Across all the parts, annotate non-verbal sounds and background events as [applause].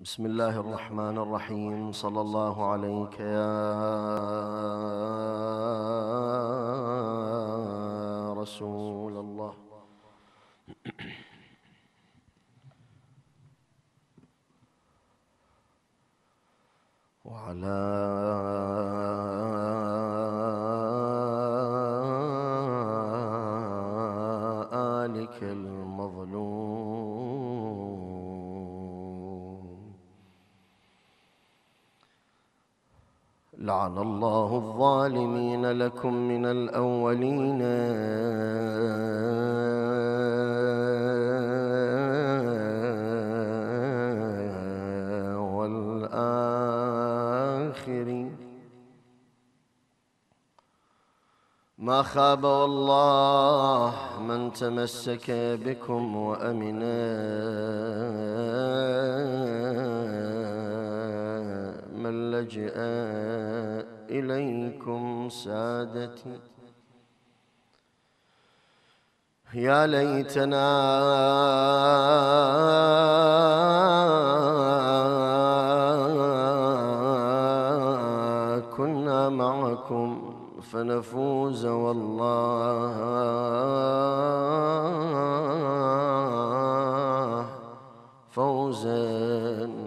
بسم الله الرحمن الرحيم صلى الله عليك يا رسول الله وعلى لعن الله الظالمين لكم من الأولين والآخرين ما خاب والله من تمسك بكم وأمنا من لجأ إليكم سادتي يا ليتنا كنا معكم فنفوز والله فوزا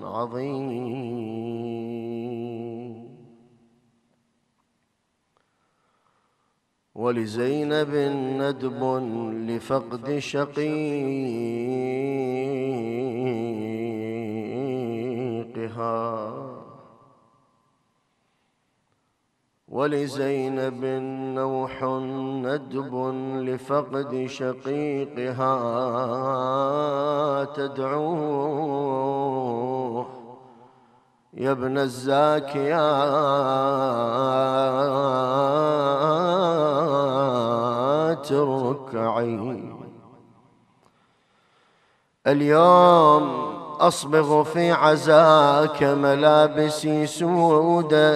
عظيما ولزينب ندب لفقد شقيقها ولزينب نوح ندب لفقد شقيقها تدعوه يا ابن الزاكيات تركعي اليوم أصبغ في عزاك ملابسي سودة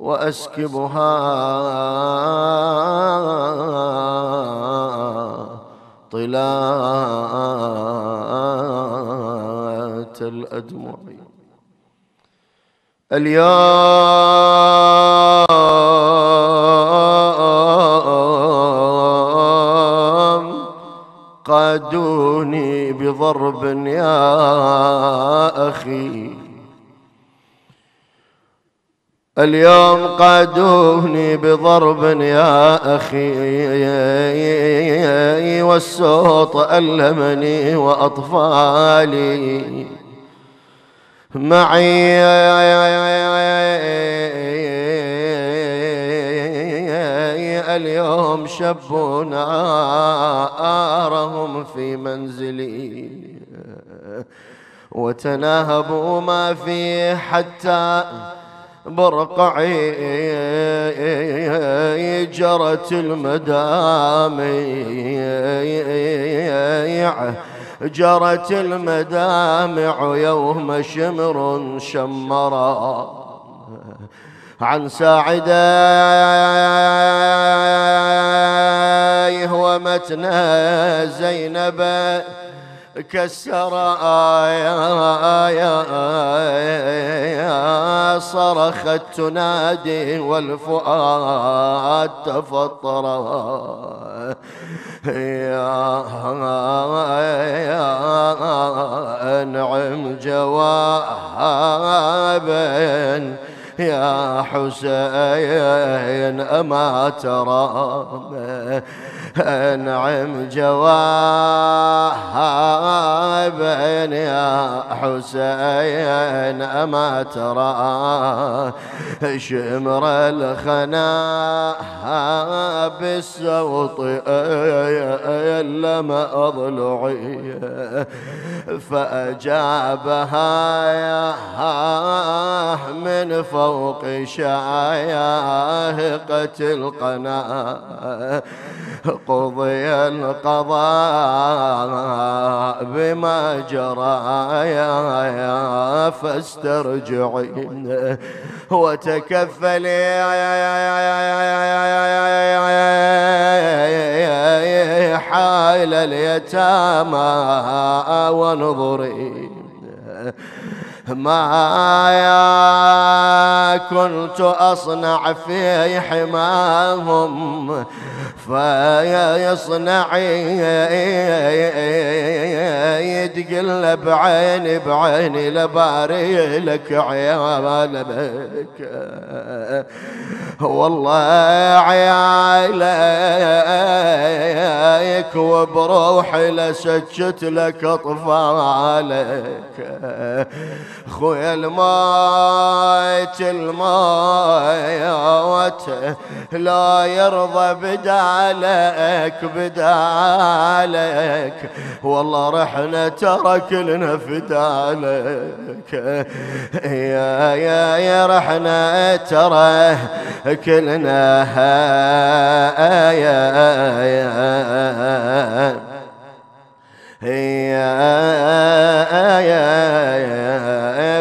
وأسكبها طلات الأدمعي اليوم قادوني بضرب يا أخي اليوم قادوني بضرب يا أخي والصوت ألمني وأطفالي معي اليوم شبوا نارهم في منزلي وتناهبوا ما فيه حتى برقعي جرت المدامع جرت المدامع يوم شمر شمرا عن ساعديه ومتنا زينب كسر آية صرخت تنادي والفؤاد تفطر يا نعم جواب يا حسين أما ترى نعم جواها ابن يا حسين أما ترى شمر الخنا بالسوط ما أضلعي فأجابها يا من فوق قتل القناة قضي القضاء بما يا فاسترجعين وتكفلي حال اليتامى وانظري ما كنت أصنع في حماهم فيصنع يدقل بعيني بعيني لباري لك عيالك والله عيالك وبروحي لسجت لك أطفالك خويا الماي المايت لا يرضى بدالك بدالك والله رحنا ترى كلنا فدالك يا يا يا رحنا ترى كلنا يا يا يا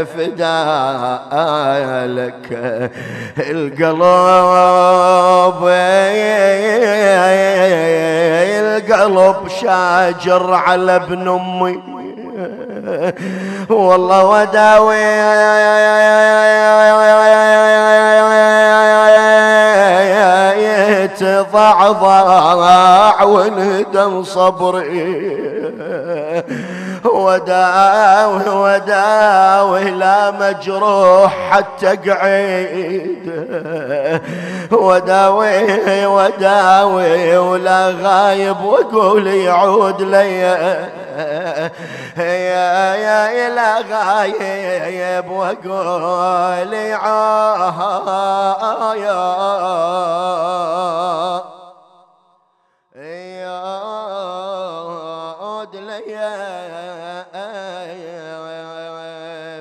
فدا لك القلب القلب شاجر على ابن امي والله وداوي تضعضع وندم صبري وداوي وداوي لا مجروح حتى قعيد وداوي وداوي ولا غايب وقولي يعود ليا يا إلى غايب وقول يا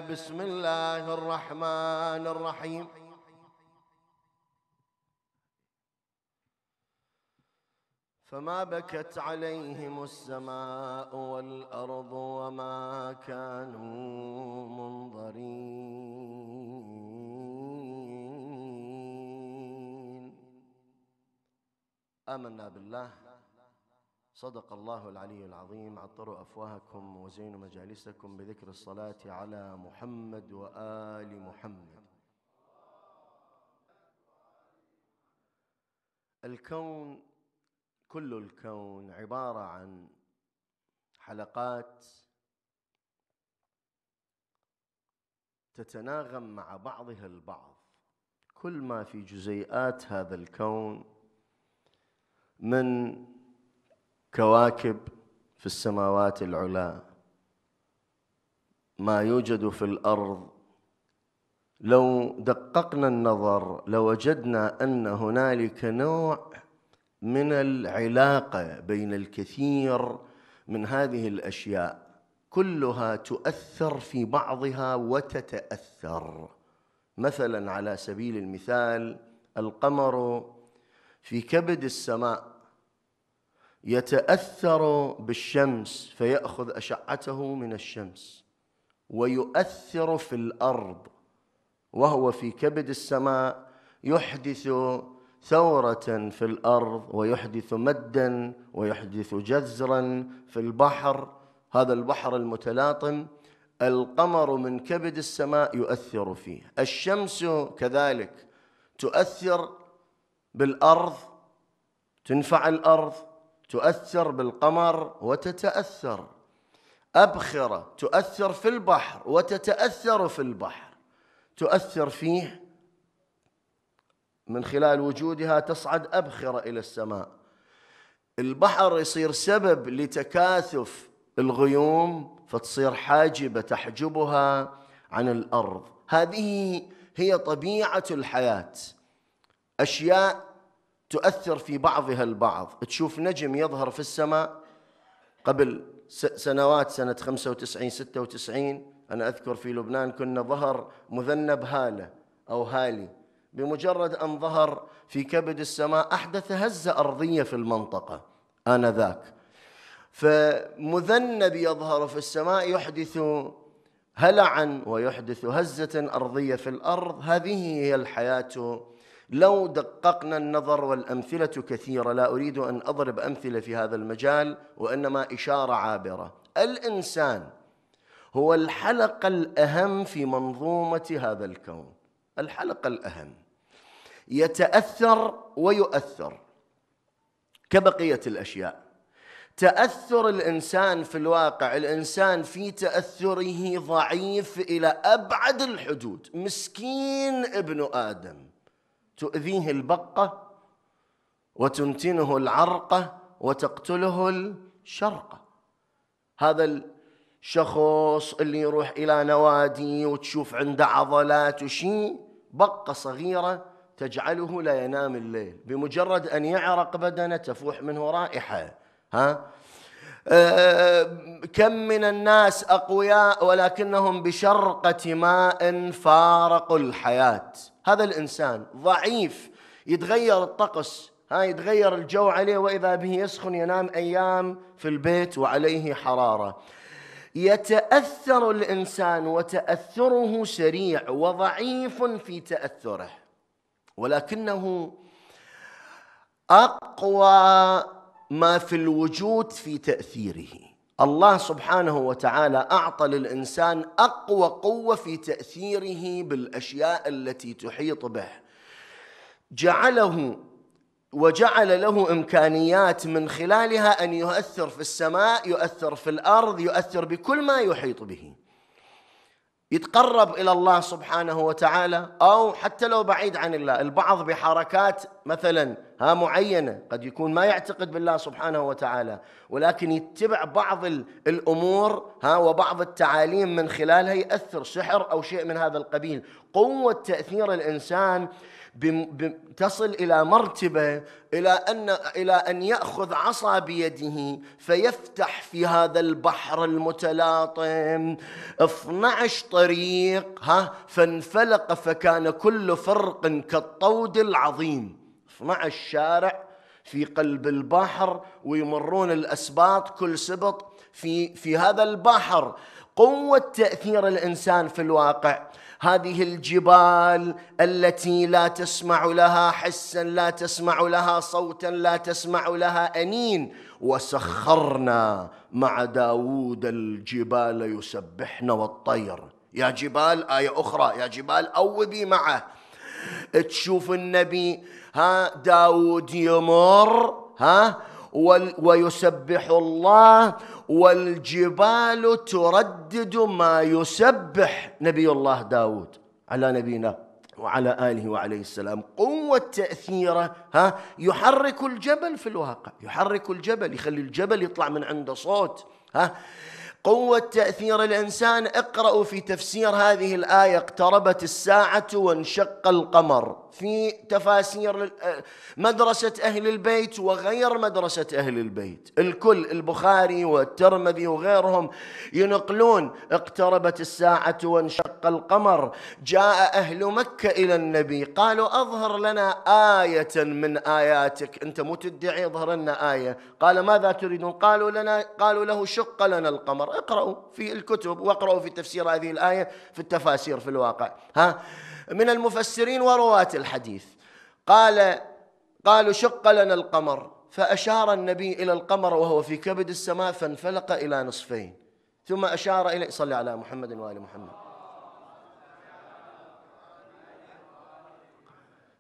بسم الله الرحمن الرحيم فما بكت عليهم السماء والارض وما كانوا منظرين امنا بالله صدق الله العلي العظيم عطروا افواهكم وزينوا مجالسكم بذكر الصلاه على محمد وال محمد الكون كل الكون عباره عن حلقات تتناغم مع بعضها البعض كل ما في جزيئات هذا الكون من كواكب في السماوات العلى ما يوجد في الارض لو دققنا النظر لوجدنا ان هنالك نوع من العلاقه بين الكثير من هذه الاشياء كلها تؤثر في بعضها وتتاثر مثلا على سبيل المثال القمر في كبد السماء يتاثر بالشمس فياخذ اشعته من الشمس ويؤثر في الارض وهو في كبد السماء يحدث ثورة في الأرض ويحدث مدا ويحدث جزرا في البحر هذا البحر المتلاطم القمر من كبد السماء يؤثر فيه الشمس كذلك تؤثر بالأرض تنفع الأرض تؤثر بالقمر وتتأثر أبخرة تؤثر في البحر وتتأثر في البحر تؤثر فيه من خلال وجودها تصعد أبخرة إلى السماء البحر يصير سبب لتكاثف الغيوم فتصير حاجبة تحجبها عن الأرض هذه هي طبيعة الحياة أشياء تؤثر في بعضها البعض تشوف نجم يظهر في السماء قبل سنوات سنة 95 96 أنا أذكر في لبنان كنا ظهر مذنب هالة أو هالي بمجرد أن ظهر في كبد السماء أحدث هزة أرضية في المنطقة آنذاك فمذنب يظهر في السماء يحدث هلعا ويحدث هزة أرضية في الأرض هذه هي الحياة لو دققنا النظر والأمثلة كثيرة لا أريد أن أضرب أمثلة في هذا المجال وإنما إشارة عابرة الإنسان هو الحلقة الأهم في منظومة هذا الكون الحلقة الأهم يتاثر ويؤثر كبقيه الاشياء تاثر الانسان في الواقع الانسان في تاثره ضعيف الى ابعد الحدود مسكين ابن ادم تؤذيه البقه وتنتنه العرقه وتقتله الشرقه هذا الشخص اللي يروح الى نوادي وتشوف عنده عضلات وشي بقه صغيره تجعله لا ينام الليل بمجرد أن يعرق بدنه تفوح منه رائحة ها آه، كم من الناس أقوياء ولكنهم بشرقة ماء فارقوا الحياة هذا الإنسان ضعيف يتغير الطقس ها يتغير الجو عليه وإذا به يسخن ينام أيام في البيت وعليه حرارة يتأثر الإنسان وتأثره سريع وضعيف في تأثره ولكنه اقوى ما في الوجود في تاثيره الله سبحانه وتعالى اعطى للانسان اقوى قوه في تاثيره بالاشياء التي تحيط به جعله وجعل له امكانيات من خلالها ان يؤثر في السماء يؤثر في الارض يؤثر بكل ما يحيط به يتقرب الى الله سبحانه وتعالى او حتى لو بعيد عن الله، البعض بحركات مثلا ها معينه قد يكون ما يعتقد بالله سبحانه وتعالى ولكن يتبع بعض الامور ها وبعض التعاليم من خلالها ياثر سحر او شيء من هذا القبيل، قوه تاثير الانسان تصل إلى مرتبة إلى أن إلى أن يأخذ عصا بيده فيفتح في هذا البحر المتلاطم 12 طريق ها فانفلق فكان كل فرق كالطود العظيم 12 شارع في قلب البحر ويمرون الأسباط كل سبط في في هذا البحر قوة تأثير الإنسان في الواقع هذه الجبال التي لا تسمع لها حسا لا تسمع لها صوتا لا تسمع لها انين وسخرنا مع داوود الجبال يسبحن والطير يا جبال ايه اخرى يا جبال اوبي معه تشوف النبي ها داود يمر ها ويسبح الله والجبال تردد ما يسبح نبي الله داود على نبينا وعلى آله وعليه السلام قوة تأثيره ها يحرك الجبل في الواقع يحرك الجبل يخلي الجبل يطلع من عنده صوت ها قوة تأثير الإنسان اقرأوا في تفسير هذه الآية اقتربت الساعة وانشق القمر في تفاسير آه، مدرسة أهل البيت وغير مدرسة أهل البيت الكل البخاري والترمذي وغيرهم ينقلون اقتربت الساعة وانشق القمر جاء أهل مكة إلى النبي قالوا أظهر لنا آية من آياتك أنت مو تدعي اظهر لنا آية قال ماذا تريدون قالوا لنا قالوا له شق لنا القمر اقرأوا في الكتب واقرأوا في تفسير هذه الآية في التفاسير في الواقع ها من المفسرين ورواة الحديث قال قالوا شق لنا القمر فأشار النبي إلى القمر وهو في كبد السماء فانفلق إلى نصفين ثم أشار إليه صلى على محمد وآل محمد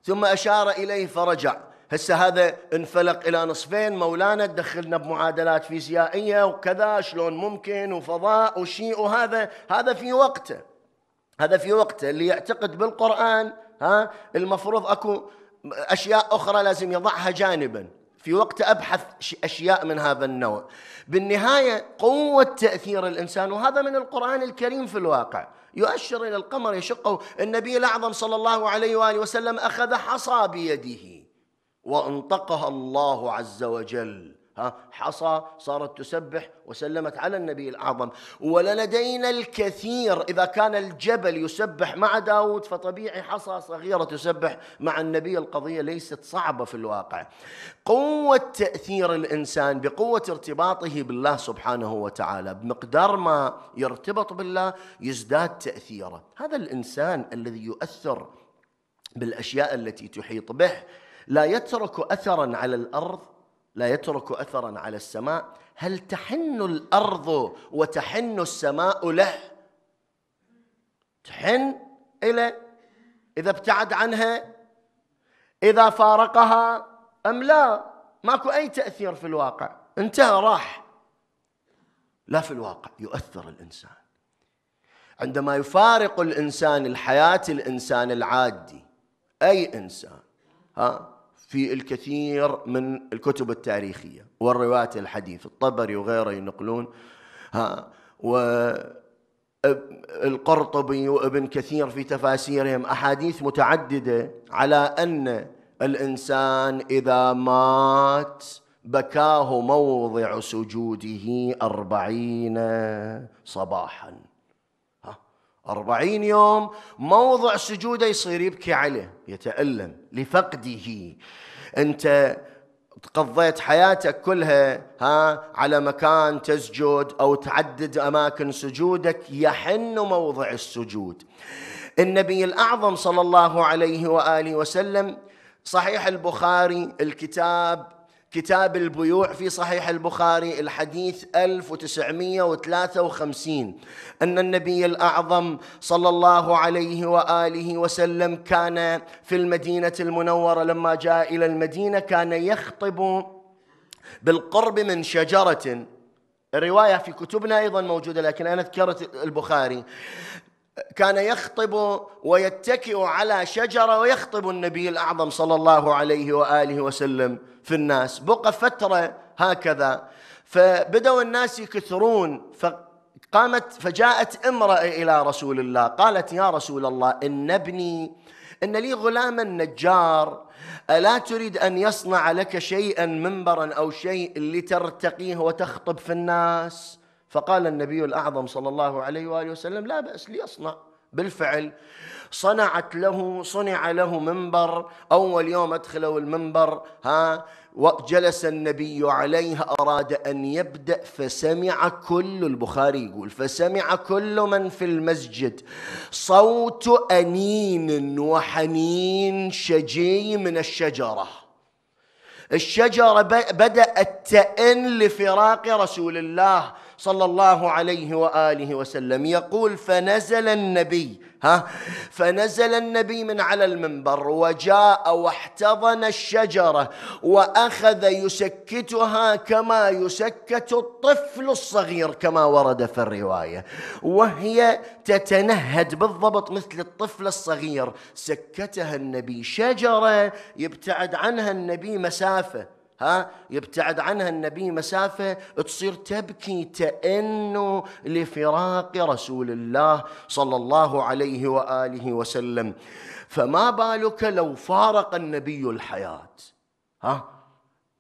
ثم أشار إليه فرجع هسه هذا انفلق الى نصفين مولانا تدخلنا بمعادلات فيزيائيه وكذا شلون ممكن وفضاء وشيء وهذا هذا في وقته هذا في وقته اللي يعتقد بالقران ها المفروض اكو اشياء اخرى لازم يضعها جانبا في وقت ابحث اشياء من هذا النوع. بالنهايه قوه تاثير الانسان وهذا من القران الكريم في الواقع. يؤشر الى القمر يشقه، النبي الاعظم صلى الله عليه واله وسلم اخذ حصى بيده. وانطقها الله عز وجل ها حصى صارت تسبح وسلمت على النبي الأعظم ولدينا الكثير إذا كان الجبل يسبح مع داود فطبيعي حصى صغيرة تسبح مع النبي القضية ليست صعبة في الواقع قوة تأثير الإنسان بقوة ارتباطه بالله سبحانه وتعالى بمقدار ما يرتبط بالله يزداد تأثيره هذا الإنسان الذي يؤثر بالأشياء التي تحيط به لا يترك اثرا على الارض لا يترك اثرا على السماء هل تحن الارض وتحن السماء له تحن الى اذا ابتعد عنها اذا فارقها ام لا ماكو اي تاثير في الواقع انتهى راح لا في الواقع يؤثر الانسان عندما يفارق الانسان الحياه الانسان العادي اي انسان ها في الكثير من الكتب التاريخية والروايات الحديث الطبري وغيره ينقلون ها القرطبي وابن كثير في تفاسيرهم أحاديث متعددة على أن الإنسان إذا مات بكاه موضع سجوده أربعين صباحاً أربعين يوم موضع سجوده يصير يبكي عليه يتألم لفقده أنت قضيت حياتك كلها ها على مكان تسجد أو تعدد أماكن سجودك يحن موضع السجود النبي الأعظم صلى الله عليه وآله وسلم صحيح البخاري الكتاب كتاب البيوع في صحيح البخاري الحديث 1953 أن النبي الأعظم صلى الله عليه وآله وسلم كان في المدينة المنورة لما جاء إلى المدينة كان يخطب بالقرب من شجرة الرواية في كتبنا أيضا موجودة لكن أنا ذكرت البخاري كان يخطب ويتكئ على شجرة ويخطب النبي الأعظم صلى الله عليه وآله وسلم في الناس بقى فترة هكذا فبدأوا الناس يكثرون فقامت فجاءت امرأة إلى رسول الله قالت يا رسول الله إن ابني إن لي غلاما نجار ألا تريد أن يصنع لك شيئا منبرا أو شيء لترتقيه وتخطب في الناس فقال النبي الأعظم صلى الله عليه وآله وسلم لا بأس ليصنع بالفعل صنعت له صنع له منبر أول يوم أدخلوا المنبر ها وجلس النبي عليه أراد أن يبدأ فسمع كل البخاري يقول فسمع كل من في المسجد صوت أنين وحنين شجي من الشجرة الشجرة بدأت تئن لفراق رسول الله صلى الله عليه واله وسلم يقول فنزل النبي ها فنزل النبي من على المنبر وجاء واحتضن الشجره واخذ يسكتها كما يسكت الطفل الصغير كما ورد في الروايه وهي تتنهد بالضبط مثل الطفل الصغير سكتها النبي شجره يبتعد عنها النبي مسافه ها يبتعد عنها النبي مسافة تصير تبكي تأنه لفراق رسول الله صلى الله عليه وآله وسلم فما بالك لو فارق النبي الحياة ها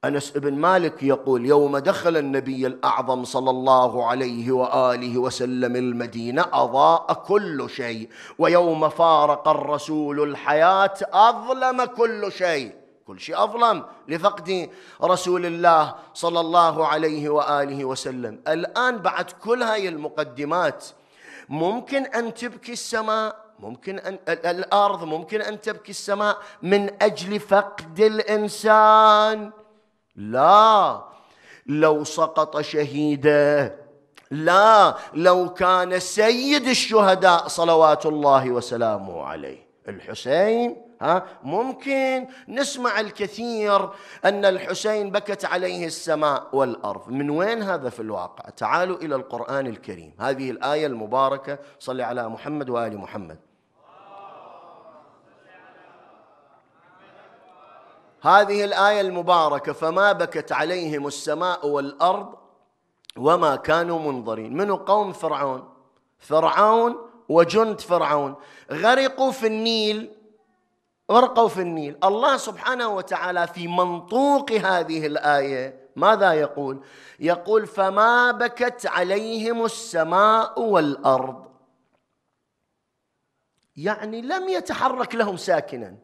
أنس بن مالك يقول يوم دخل النبي الأعظم صلى الله عليه وآله وسلم المدينة أضاء كل شيء ويوم فارق الرسول الحياة أظلم كل شيء كل شيء أظلم لفقد رسول الله صلى الله عليه وآله وسلم الآن بعد كل هاي المقدمات ممكن أن تبكي السماء ممكن أن الأرض ممكن أن تبكي السماء من أجل فقد الإنسان لا لو سقط شهيدا لا لو كان سيد الشهداء صلوات الله وسلامه عليه الحسين ها ممكن نسمع الكثير أن الحسين بكت عليه السماء والأرض من وين هذا في الواقع تعالوا إلى القرآن الكريم هذه الآية المباركة صل على محمد وآل محمد هذه الآية المباركة فما بكت عليهم السماء والأرض وما كانوا منظرين منو قوم فرعون فرعون وجند فرعون غرقوا في النيل ورقوا في النيل الله سبحانه وتعالى في منطوق هذه الايه ماذا يقول يقول فما بكت عليهم السماء والارض يعني لم يتحرك لهم ساكنا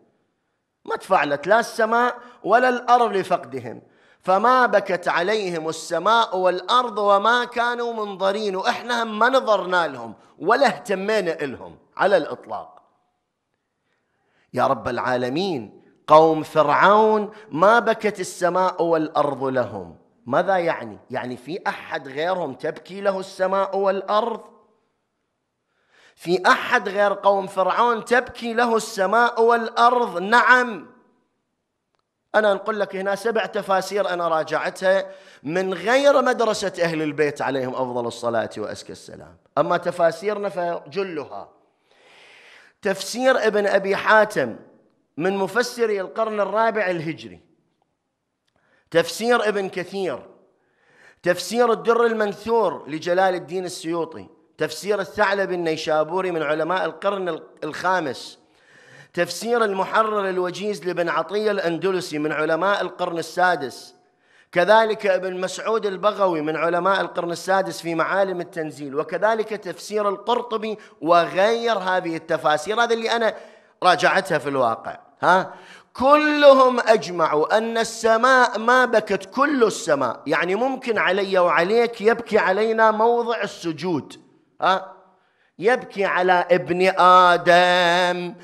ما تفعلت لا السماء ولا الارض لفقدهم فما بكت عليهم السماء والارض وما كانوا منظرين واحنا ما نظرنا لهم ولا اهتمينا لهم على الاطلاق يا رب العالمين قوم فرعون ما بكت السماء والارض لهم ماذا يعني يعني في احد غيرهم تبكي له السماء والارض في احد غير قوم فرعون تبكي له السماء والارض نعم انا اقول لك هنا سبع تفاسير انا راجعتها من غير مدرسه اهل البيت عليهم افضل الصلاه وازكى السلام اما تفاسيرنا فجلها تفسير ابن أبي حاتم من مفسري القرن الرابع الهجري تفسير ابن كثير تفسير الدر المنثور لجلال الدين السيوطي تفسير الثعلب النيشابوري من علماء القرن الخامس تفسير المحرر الوجيز لابن عطية الأندلسي من علماء القرن السادس كذلك ابن مسعود البغوي من علماء القرن السادس في معالم التنزيل وكذلك تفسير القرطبي وغير هذه التفاسير هذا اللي أنا راجعتها في الواقع ها كلهم أجمعوا أن السماء ما بكت كل السماء يعني ممكن علي وعليك يبكي علينا موضع السجود ها يبكي على ابن آدم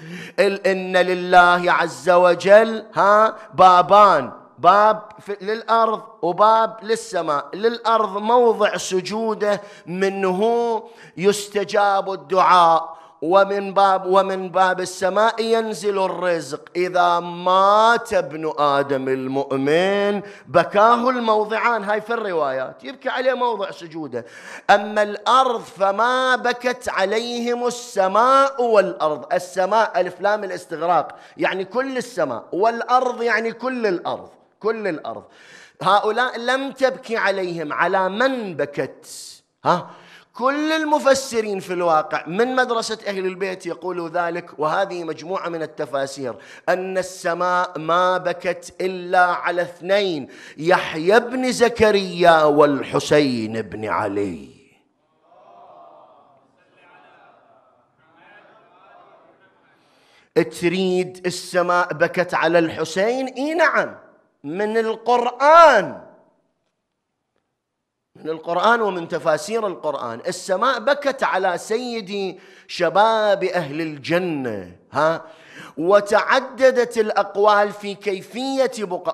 إن لله عز وجل ها بابان باب للأرض وباب للسماء للأرض موضع سجوده منه يستجاب الدعاء ومن باب ومن باب السماء ينزل الرزق اذا مات ابن ادم المؤمن بكاه الموضعان هاي في الروايات يبكي عليه موضع سجوده اما الارض فما بكت عليهم السماء والارض السماء الف لام الاستغراق يعني كل السماء والارض يعني كل الارض كل الأرض هؤلاء لم تبكي عليهم على من بكت ها كل المفسرين في الواقع من مدرسة أهل البيت يقولوا ذلك وهذه مجموعة من التفاسير أن السماء ما بكت إلا على اثنين يحيى بن زكريا والحسين بن علي تريد السماء بكت على الحسين اي نعم من القرآن من القرآن ومن تفاسير القرآن السماء بكت على سيد شباب أهل الجنة ها وتعددت الأقوال في كيفية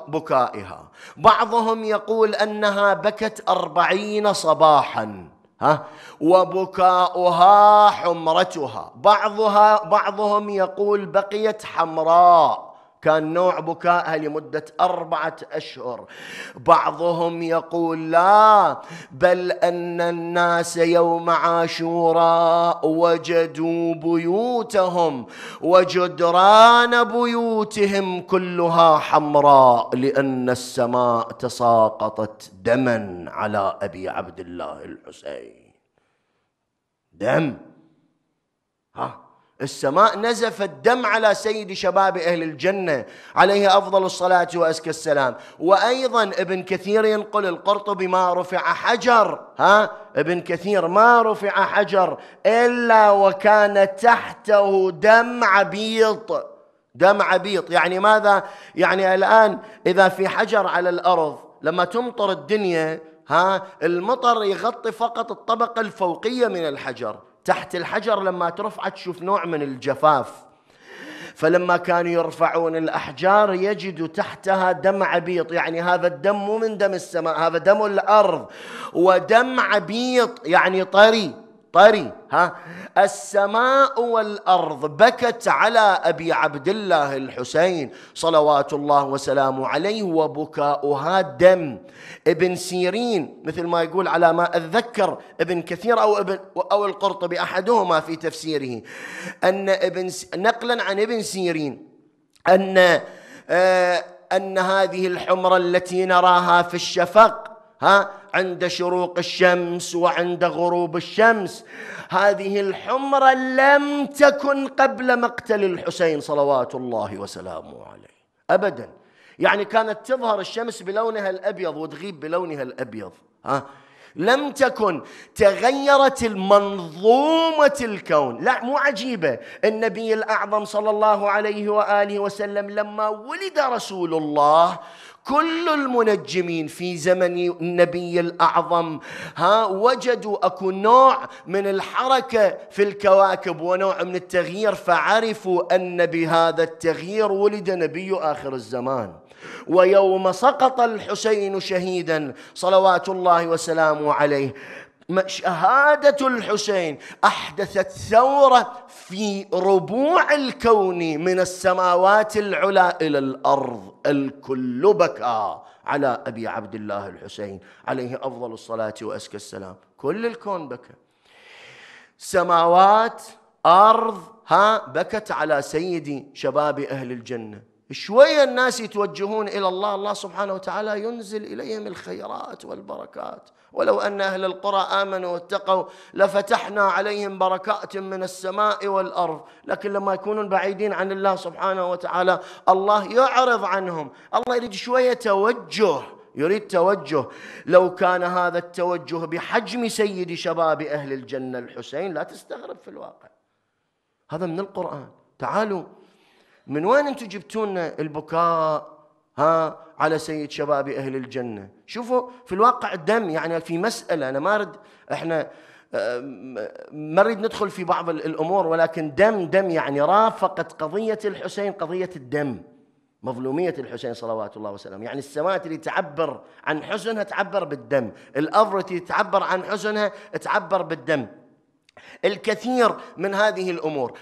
بكائها بعضهم يقول أنها بكت أربعين صباحا ها وبكاؤها حمرتها بعضها بعضهم يقول بقيت حمراء كان نوع بكائها لمدة أربعة أشهر بعضهم يقول لا بل أن الناس يوم عاشوراء وجدوا بيوتهم وجدران بيوتهم كلها حمراء لأن السماء تساقطت دما على أبي عبد الله الحسين دم ها السماء نزف الدم على سيد شباب أهل الجنة عليه أفضل الصلاة وأزكى السلام وأيضا ابن كثير ينقل القرطبي ما رفع حجر ها ابن كثير ما رفع حجر إلا وكان تحته دم عبيط دم عبيط يعني ماذا يعني الآن إذا في حجر على الأرض لما تمطر الدنيا ها المطر يغطي فقط الطبقة الفوقية من الحجر تحت الحجر لما ترفعه تشوف نوع من الجفاف فلما كانوا يرفعون الأحجار يجد تحتها دم عبيط يعني هذا الدم مو من دم السماء هذا دم الأرض ودم عبيط يعني طري طري ها السماء والارض بكت على ابي عبد الله الحسين صلوات الله وسلامه عليه وبكاؤها دم ابن سيرين مثل ما يقول على ما اتذكر ابن كثير او ابن او القرطبي احدهما في تفسيره ان ابن نقلا عن ابن سيرين ان آه ان هذه الحمره التي نراها في الشفق ها عند شروق الشمس وعند غروب الشمس هذه الحمرة لم تكن قبل مقتل الحسين صلوات الله وسلامه عليه أبدا يعني كانت تظهر الشمس بلونها الأبيض وتغيب بلونها الأبيض ها لم تكن تغيرت المنظومة الكون لا مو عجيبة النبي الأعظم صلى الله عليه وآله وسلم لما ولد رسول الله كل المنجمين في زمن النبي الأعظم ها وجدوا أكو نوع من الحركة في الكواكب ونوع من التغيير فعرفوا أن بهذا التغيير ولد نبي آخر الزمان ويوم سقط الحسين شهيدا صلوات الله وسلامه عليه شهادة الحسين أحدثت ثورة في ربوع الكون من السماوات العلى الى الارض الكل بكى على ابي عبد الله الحسين عليه افضل الصلاه وازكى السلام كل الكون بكى سماوات ارض ها بكت على سيدي شباب اهل الجنه شويه الناس يتوجهون الى الله الله سبحانه وتعالى ينزل اليهم الخيرات والبركات ولو أن أهل القرى آمنوا واتقوا لفتحنا عليهم بركات من السماء والأرض لكن لما يكونون بعيدين عن الله سبحانه وتعالى الله يعرض عنهم الله يريد شوية توجه يريد توجه لو كان هذا التوجه بحجم سيد شباب أهل الجنة الحسين لا تستغرب في الواقع هذا من القرآن تعالوا من وين انتم جبتونا البكاء ها على سيد شباب أهل الجنة شوفوا في الواقع الدم يعني في مسألة أنا ما أرد إحنا آه، ما نريد ندخل في بعض الأمور ولكن دم دم يعني رافقت قضية الحسين قضية الدم مظلومية الحسين صلوات الله وسلامه يعني السماوات اللي تعبر عن حزنها تعبر بالدم الأرض التي تعبر عن حزنها تعبر بالدم الكثير من هذه الأمور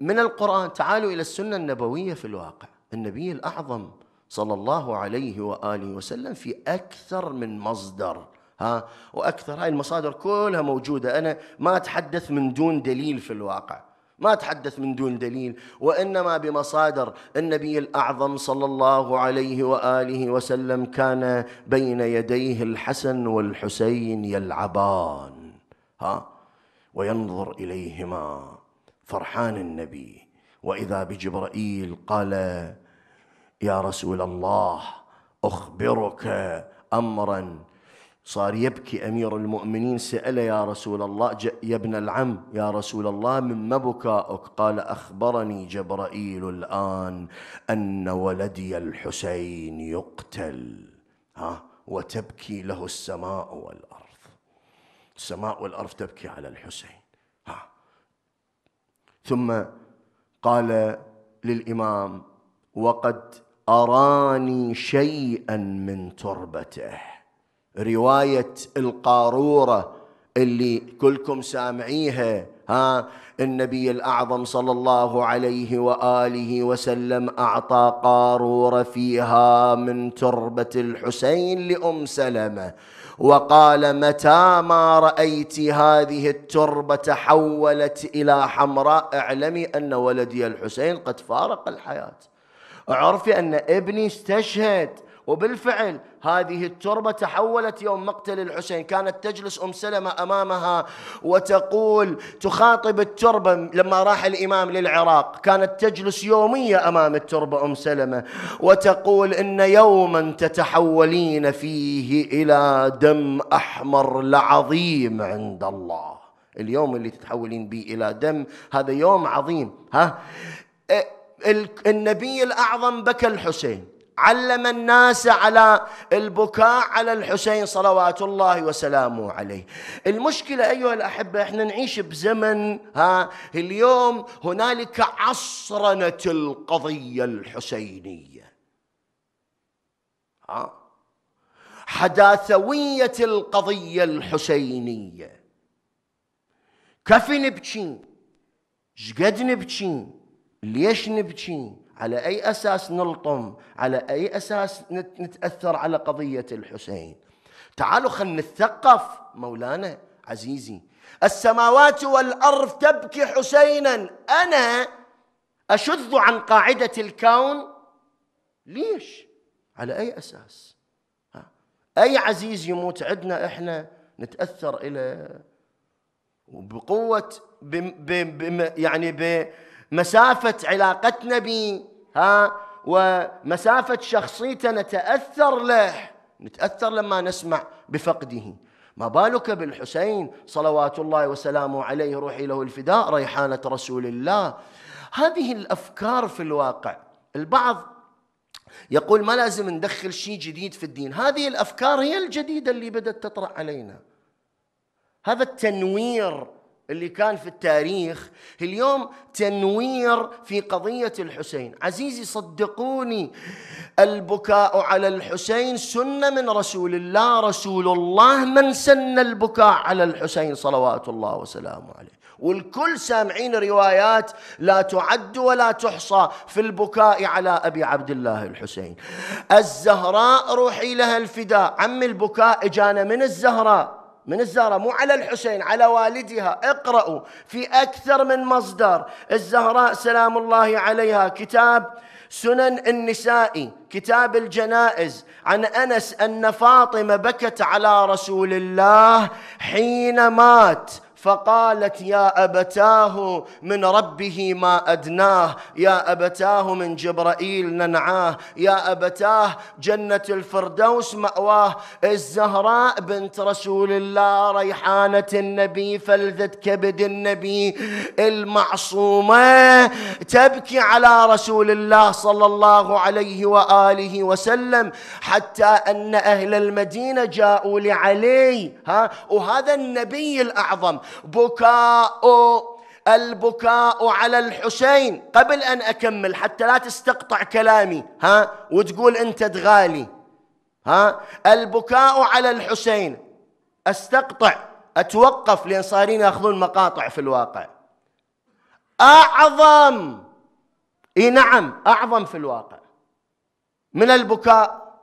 من القرآن تعالوا إلى السنة النبوية في الواقع النبي الأعظم صلى الله عليه واله وسلم في اكثر من مصدر ها واكثر هاي المصادر كلها موجوده انا ما اتحدث من دون دليل في الواقع ما اتحدث من دون دليل وانما بمصادر النبي الاعظم صلى الله عليه واله وسلم كان بين يديه الحسن والحسين يلعبان ها وينظر اليهما فرحان النبي واذا بجبرائيل قال يا رسول الله أخبرك أمرا صار يبكي أمير المؤمنين سأل يا رسول الله يا ابن العم يا رسول الله مما بكاؤك قال أخبرني جبرائيل الآن أن ولدي الحسين يقتل ها وتبكي له السماء والأرض السماء والأرض تبكي على الحسين ها. ثم قال للإمام وقد أراني شيئا من تربته رواية القارورة اللي كلكم سامعيها ها النبي الأعظم صلى الله عليه وآله وسلم أعطى قارورة فيها من تربة الحسين لأم سلمة وقال متى ما رأيت هذه التربة تحولت إلى حمراء اعلمي أن ولدي الحسين قد فارق الحياة عرفي أن ابني استشهد وبالفعل هذه التربة تحولت يوم مقتل الحسين كانت تجلس أم سلمة أمامها وتقول تخاطب التربة لما راح الإمام للعراق كانت تجلس يومية أمام التربة أم سلمة وتقول إن يوما تتحولين فيه إلى دم أحمر لعظيم عند الله اليوم اللي تتحولين به إلى دم هذا يوم عظيم ها إيه، النبي الأعظم بكى الحسين علم الناس على البكاء على الحسين صلوات الله وسلامه عليه المشكلة أيها الأحبة إحنا نعيش بزمن ها اليوم هنالك عصرنة القضية الحسينية ها حداثوية القضية الحسينية كفي نبكي شقد نبكي ليش نبكي على أي أساس نلطم على أي أساس نتأثر على قضية الحسين تعالوا خلنا نتثقف مولانا عزيزي السماوات والأرض تبكي حسينا أنا أشذ عن قاعدة الكون ليش على أي أساس ها؟ أي عزيز يموت عندنا إحنا نتأثر إلى وبقوة بم بم بم يعني ب مسافة علاقتنا به ها ومسافة شخصيته نتأثر له نتأثر لما نسمع بفقده ما بالك بالحسين صلوات الله وسلامه عليه روحي له الفداء ريحانة رسول الله هذه الأفكار في الواقع البعض يقول ما لازم ندخل شيء جديد في الدين هذه الأفكار هي الجديدة اللي بدأت تطرأ علينا هذا التنوير اللي كان في التاريخ اليوم تنوير في قضية الحسين عزيزي صدقوني البكاء على الحسين سنة من رسول الله رسول الله من سن البكاء على الحسين صلوات الله وسلامه عليه والكل سامعين روايات لا تعد ولا تحصى في البكاء على أبي عبد الله الحسين الزهراء روحي لها الفداء عم البكاء جانا من الزهراء من الزهرة مو على الحسين على والدها اقرأوا في أكثر من مصدر الزهراء سلام الله عليها كتاب سنن النسائي كتاب الجنائز عن أنس أن فاطمة بكت على رسول الله حين مات فقالت يا أبتاه من ربه ما أدناه يا أبتاه من جبرائيل ننعاه يا أبتاه جنة الفردوس مأواه الزهراء بنت رسول الله ريحانة النبي فلذة كبد النبي المعصومة تبكي على رسول الله صلى الله عليه وآله وسلم حتى أن أهل المدينة جاءوا لعلي ها وهذا النبي الأعظم بكاء البكاء على الحسين قبل أن أكمل حتى لا تستقطع كلامي ها وتقول أنت تغالي ها البكاء على الحسين أستقطع أتوقف لأن صارين يأخذون مقاطع في الواقع أعظم إي نعم أعظم في الواقع من البكاء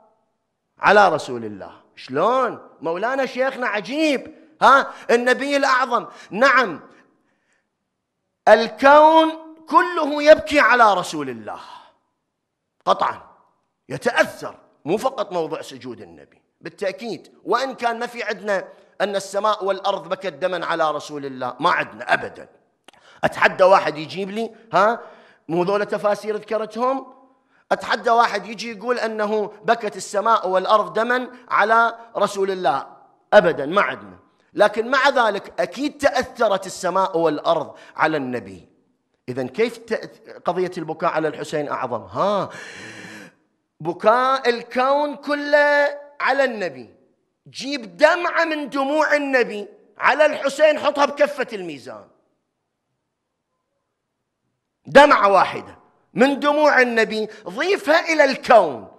على رسول الله شلون مولانا شيخنا عجيب ها النبي الأعظم نعم الكون كله يبكي على رسول الله قطعا يتأثر مو فقط موضع سجود النبي بالتأكيد وإن كان ما في عندنا أن السماء والأرض بكت دما على رسول الله ما عندنا أبدا أتحدى واحد يجيب لي ها مو ذولا تفاسير ذكرتهم أتحدى واحد يجي يقول أنه بكت السماء والأرض دما على رسول الله أبدا ما عندنا لكن مع ذلك اكيد تاثرت السماء والارض على النبي اذا كيف قضيه البكاء على الحسين اعظم ها بكاء الكون كله على النبي جيب دمعه من دموع النبي على الحسين حطها بكفه الميزان دمعه واحده من دموع النبي ضيفها الى الكون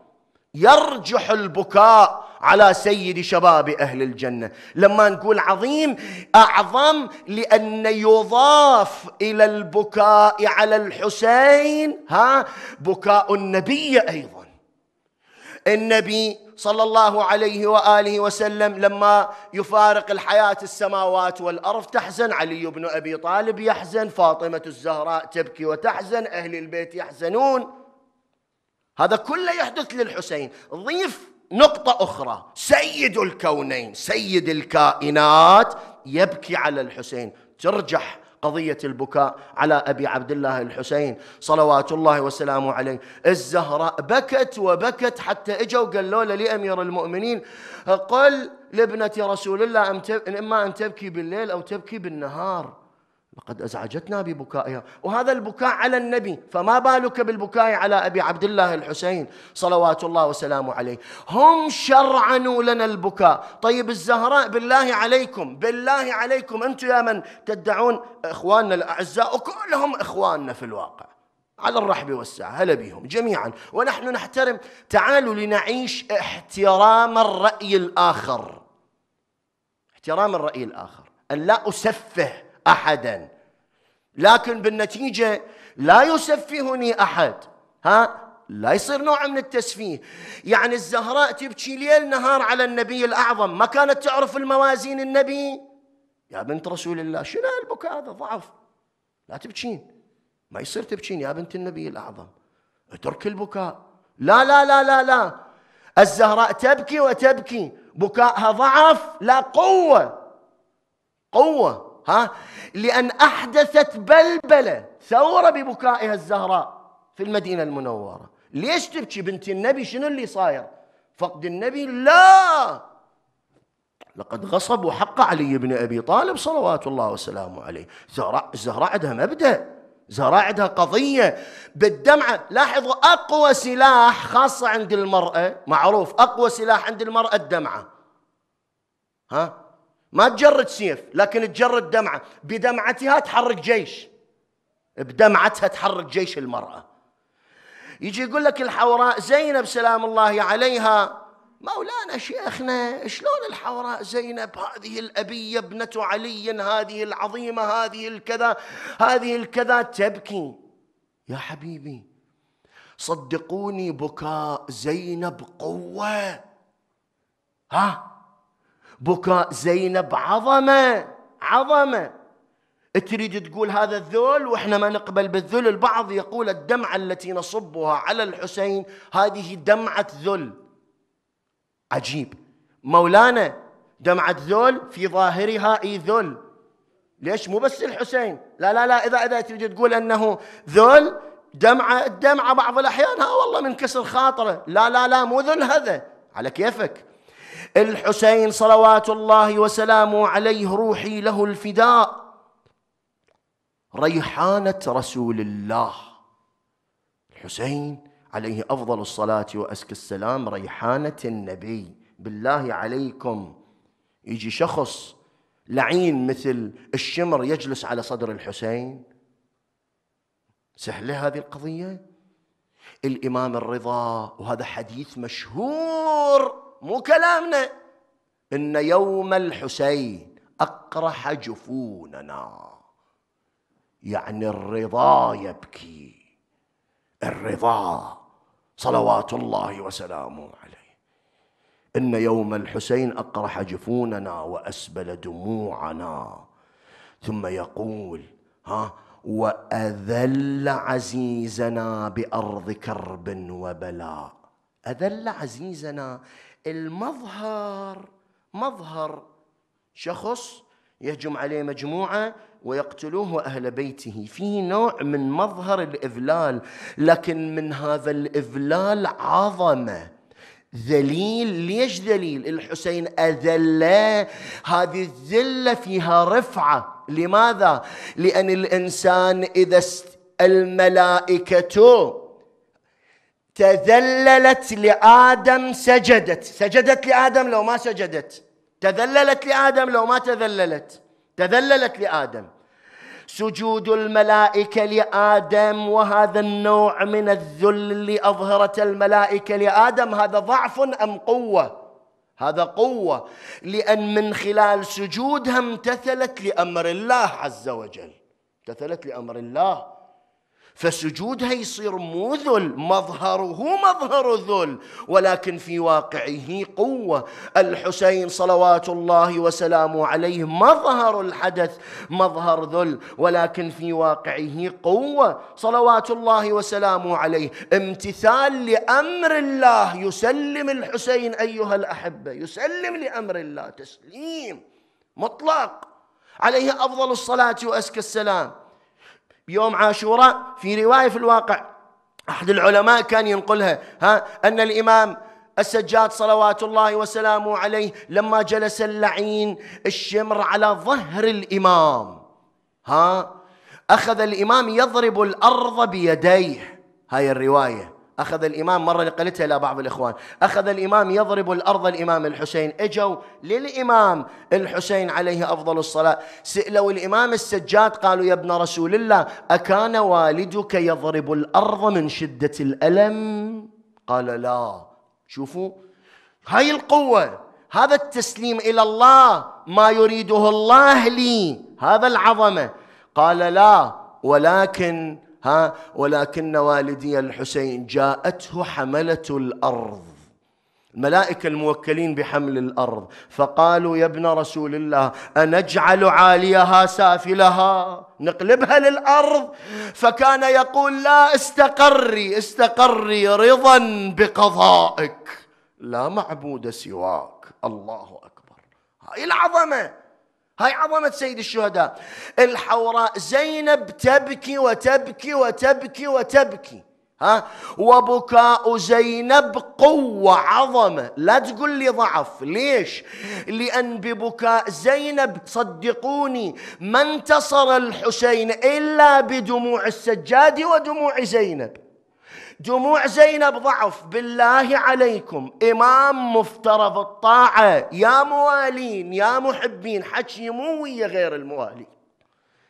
يرجح البكاء على سيد شباب اهل الجنه، لما نقول عظيم اعظم لان يضاف الى البكاء على الحسين ها بكاء النبي ايضا. النبي صلى الله عليه واله وسلم لما يفارق الحياه السماوات والارض تحزن علي بن ابي طالب يحزن، فاطمه الزهراء تبكي وتحزن، اهل البيت يحزنون. هذا كله يحدث للحسين ضيف نقطة أخرى سيد الكونين سيد الكائنات يبكي على الحسين ترجح قضية البكاء على أبي عبد الله الحسين صلوات الله وسلامه عليه الزهراء بكت وبكت حتى إجوا قالوا له لأمير المؤمنين قل لابنة رسول الله إما أن تبكي بالليل أو تبكي بالنهار لقد أزعجتنا ببكائها وهذا البكاء على النبي فما بالك بالبكاء على أبي عبد الله الحسين صلوات الله وسلامه عليه هم شرعنوا لنا البكاء طيب الزهراء بالله عليكم بالله عليكم أنتم يا من تدعون إخواننا الأعزاء وكلهم إخواننا في الواقع على الرحب والسعة هلا بهم جميعا ونحن نحترم تعالوا لنعيش احترام الرأي الآخر احترام الرأي الآخر أن لا أسفه أحدا لكن بالنتيجة لا يسفهني أحد ها لا يصير نوع من التسفيه يعني الزهراء تبكي ليل نهار على النبي الأعظم ما كانت تعرف الموازين النبي يا بنت رسول الله شنو البكاء هذا ضعف لا تبكين ما يصير تبكين يا بنت النبي الأعظم اترك البكاء لا لا لا لا لا الزهراء تبكي وتبكي بكاءها ضعف لا قوة قوة ها لأن أحدثت بلبلة ثورة ببكائها الزهراء في المدينة المنورة ليش تبكي بنت النبي شنو اللي صاير فقد النبي لا لقد غصبوا حق علي بن أبي طالب صلوات الله وسلامه عليه زهراء, زهراء عندها مبدأ زهراء عندها قضية بالدمعة لاحظوا أقوى سلاح خاصة عند المرأة معروف أقوى سلاح عند المرأة الدمعة ها ما تجرد سيف لكن تجرد دمعة بدمعتها تحرك جيش بدمعتها تحرك جيش المرأة يجي يقول لك الحوراء زينب سلام الله عليها مولانا شيخنا شلون الحوراء زينب هذه الأبية ابنة علي هذه العظيمة هذه الكذا هذه الكذا تبكي يا حبيبي صدقوني بكاء زينب قوة ها بكاء زينب عظمه عظمه تريد تقول هذا الذل واحنا ما نقبل بالذل البعض يقول الدمعه التي نصبها على الحسين هذه دمعه ذل عجيب مولانا دمعه ذل في ظاهرها اي ذل ليش مو بس الحسين لا لا لا اذا اذا تريد تقول انه ذل دمعه الدمعه بعض الاحيان ها والله من كسر خاطره لا لا لا مو ذل هذا على كيفك الحسين صلوات الله وسلامه عليه روحي له الفداء ريحانة رسول الله الحسين عليه أفضل الصلاة وأسك السلام ريحانة النبي بالله عليكم يجي شخص لعين مثل الشمر يجلس على صدر الحسين سهلة هذه القضية الإمام الرضا وهذا حديث مشهور مو كلامنا إن يوم الحسين أقرح جفوننا يعني الرضا يبكي الرضا صلوات الله وسلامه عليه إن يوم الحسين أقرح جفوننا وأسبل دموعنا ثم يقول ها وأذل عزيزنا بأرض كرب وبلاء أذل عزيزنا المظهر مظهر شخص يهجم عليه مجموعه ويقتلوه اهل بيته فيه نوع من مظهر الاذلال لكن من هذا الاذلال عظمه ذليل ليش ذليل الحسين أذل هذه الذلة فيها رفعة لماذا لأن الإنسان إذا الملائكة تذللت لآدم سجدت سجدت لآدم لو ما سجدت تذللت لآدم لو ما تذللت تذللت لآدم سجود الملائكة لآدم وهذا النوع من الذل اللي أظهرت الملائكة لآدم هذا ضعف أم قوة هذا قوة لأن من خلال سجودها امتثلت لأمر الله عز وجل امتثلت لأمر الله فسجودها يصير مو ذل مظهره مظهر ذل ولكن في واقعه قوة الحسين صلوات الله وسلامه عليه مظهر الحدث مظهر ذل ولكن في واقعه قوة صلوات الله وسلامه عليه امتثال لأمر الله يسلم الحسين أيها الأحبة يسلم لأمر الله تسليم مطلق عليه أفضل الصلاة وأزكى السلام بيوم عاشوراء في رواية في الواقع أحد العلماء كان ينقلها ها أن الإمام السجاد صلوات الله وسلامه عليه لما جلس اللعين الشمر على ظهر الإمام ها أخذ الإمام يضرب الأرض بيديه هاي الرواية أخذ الإمام مرة نقلتها إلى بعض الإخوان أخذ الإمام يضرب الأرض الإمام الحسين إجوا للإمام الحسين عليه أفضل الصلاة سئلوا الإمام السجاد قالوا يا ابن رسول الله أكان والدك يضرب الأرض من شدة الألم قال لا شوفوا هاي القوة هذا التسليم إلى الله ما يريده الله لي هذا العظمة قال لا ولكن ها ولكن والدي الحسين جاءته حملة الأرض الملائكة الموكلين بحمل الأرض فقالوا يا ابن رسول الله أنجعل عاليها سافلها نقلبها للأرض فكان يقول لا استقري استقري رضا بقضائك لا معبود سواك الله أكبر هاي العظمة هاي عظمة سيد الشهداء الحوراء زينب تبكي وتبكي وتبكي وتبكي ها وبكاء زينب قوة عظمة لا تقول لي ضعف ليش لأن ببكاء زينب صدقوني ما انتصر الحسين إلا بدموع السجاد ودموع زينب جموع زينب ضعف بالله عليكم إمام مفترض الطاعة يا موالين يا محبين حكي مو ويا غير الموالين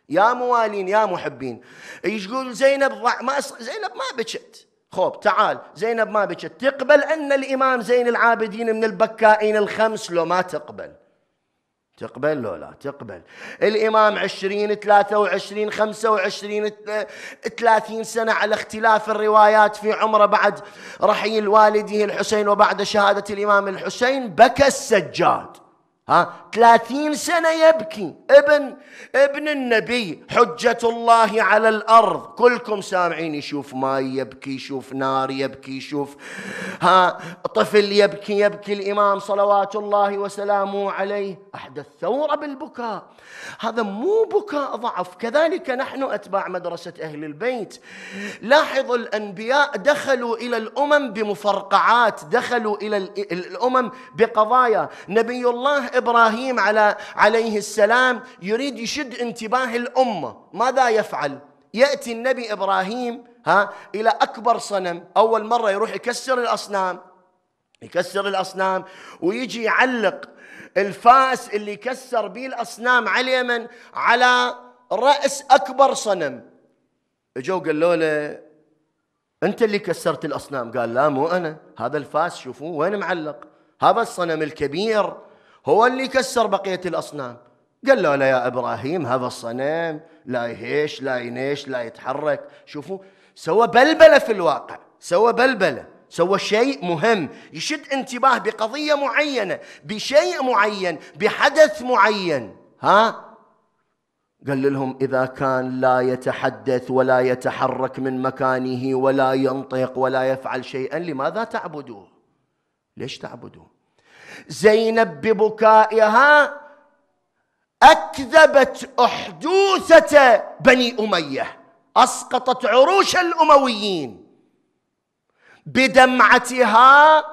يا موالين يا محبين يقول زينب ضع ما زينب ما بكت خوب تعال زينب ما بكت تقبل أن الإمام زين العابدين من البكائين الخمس لو ما تقبل تقبل لو لا تقبل الإمام عشرين ثلاثة وعشرين خمسة وعشرين ثلاثين سنة على اختلاف الروايات في عمره بعد رحيل والده الحسين وبعد شهادة الإمام الحسين بكى السجاد ها ثلاثين سنة يبكي ابن ابن النبي حجة الله على الأرض كلكم سامعين يشوف ماي يبكي يشوف نار يبكي يشوف ها طفل يبكي يبكي الإمام صلوات الله وسلامه عليه أحدث ثورة بالبكاء هذا مو بكاء ضعف كذلك نحن أتباع مدرسة أهل البيت لاحظوا الأنبياء دخلوا إلى الأمم بمفرقعات دخلوا إلى الأمم بقضايا نبي الله إبراهيم ابراهيم على عليه السلام يريد يشد انتباه الامه ماذا يفعل ياتي النبي ابراهيم ها الى اكبر صنم اول مره يروح يكسر الاصنام يكسر الاصنام ويجي يعلق الفاس اللي كسر به الاصنام على اليمن على راس اكبر صنم اجوا قالوا له انت اللي كسرت الاصنام قال لا مو انا هذا الفاس شوفوه وين معلق هذا الصنم الكبير هو اللي كسر بقية الأصنام قال له لا يا إبراهيم هذا الصنم لا يهيش لا ينيش لا يتحرك شوفوا سوى بلبلة في الواقع سوى بلبلة سوى شيء مهم يشد انتباه بقضية معينة بشيء معين بحدث معين ها قال لهم اذا كان لا يتحدث ولا يتحرك من مكانه ولا ينطق ولا يفعل شيئا لماذا تعبدوه؟ ليش تعبدوه؟ زينب ببكائها اكذبت احدوثه بني اميه اسقطت عروش الامويين بدمعتها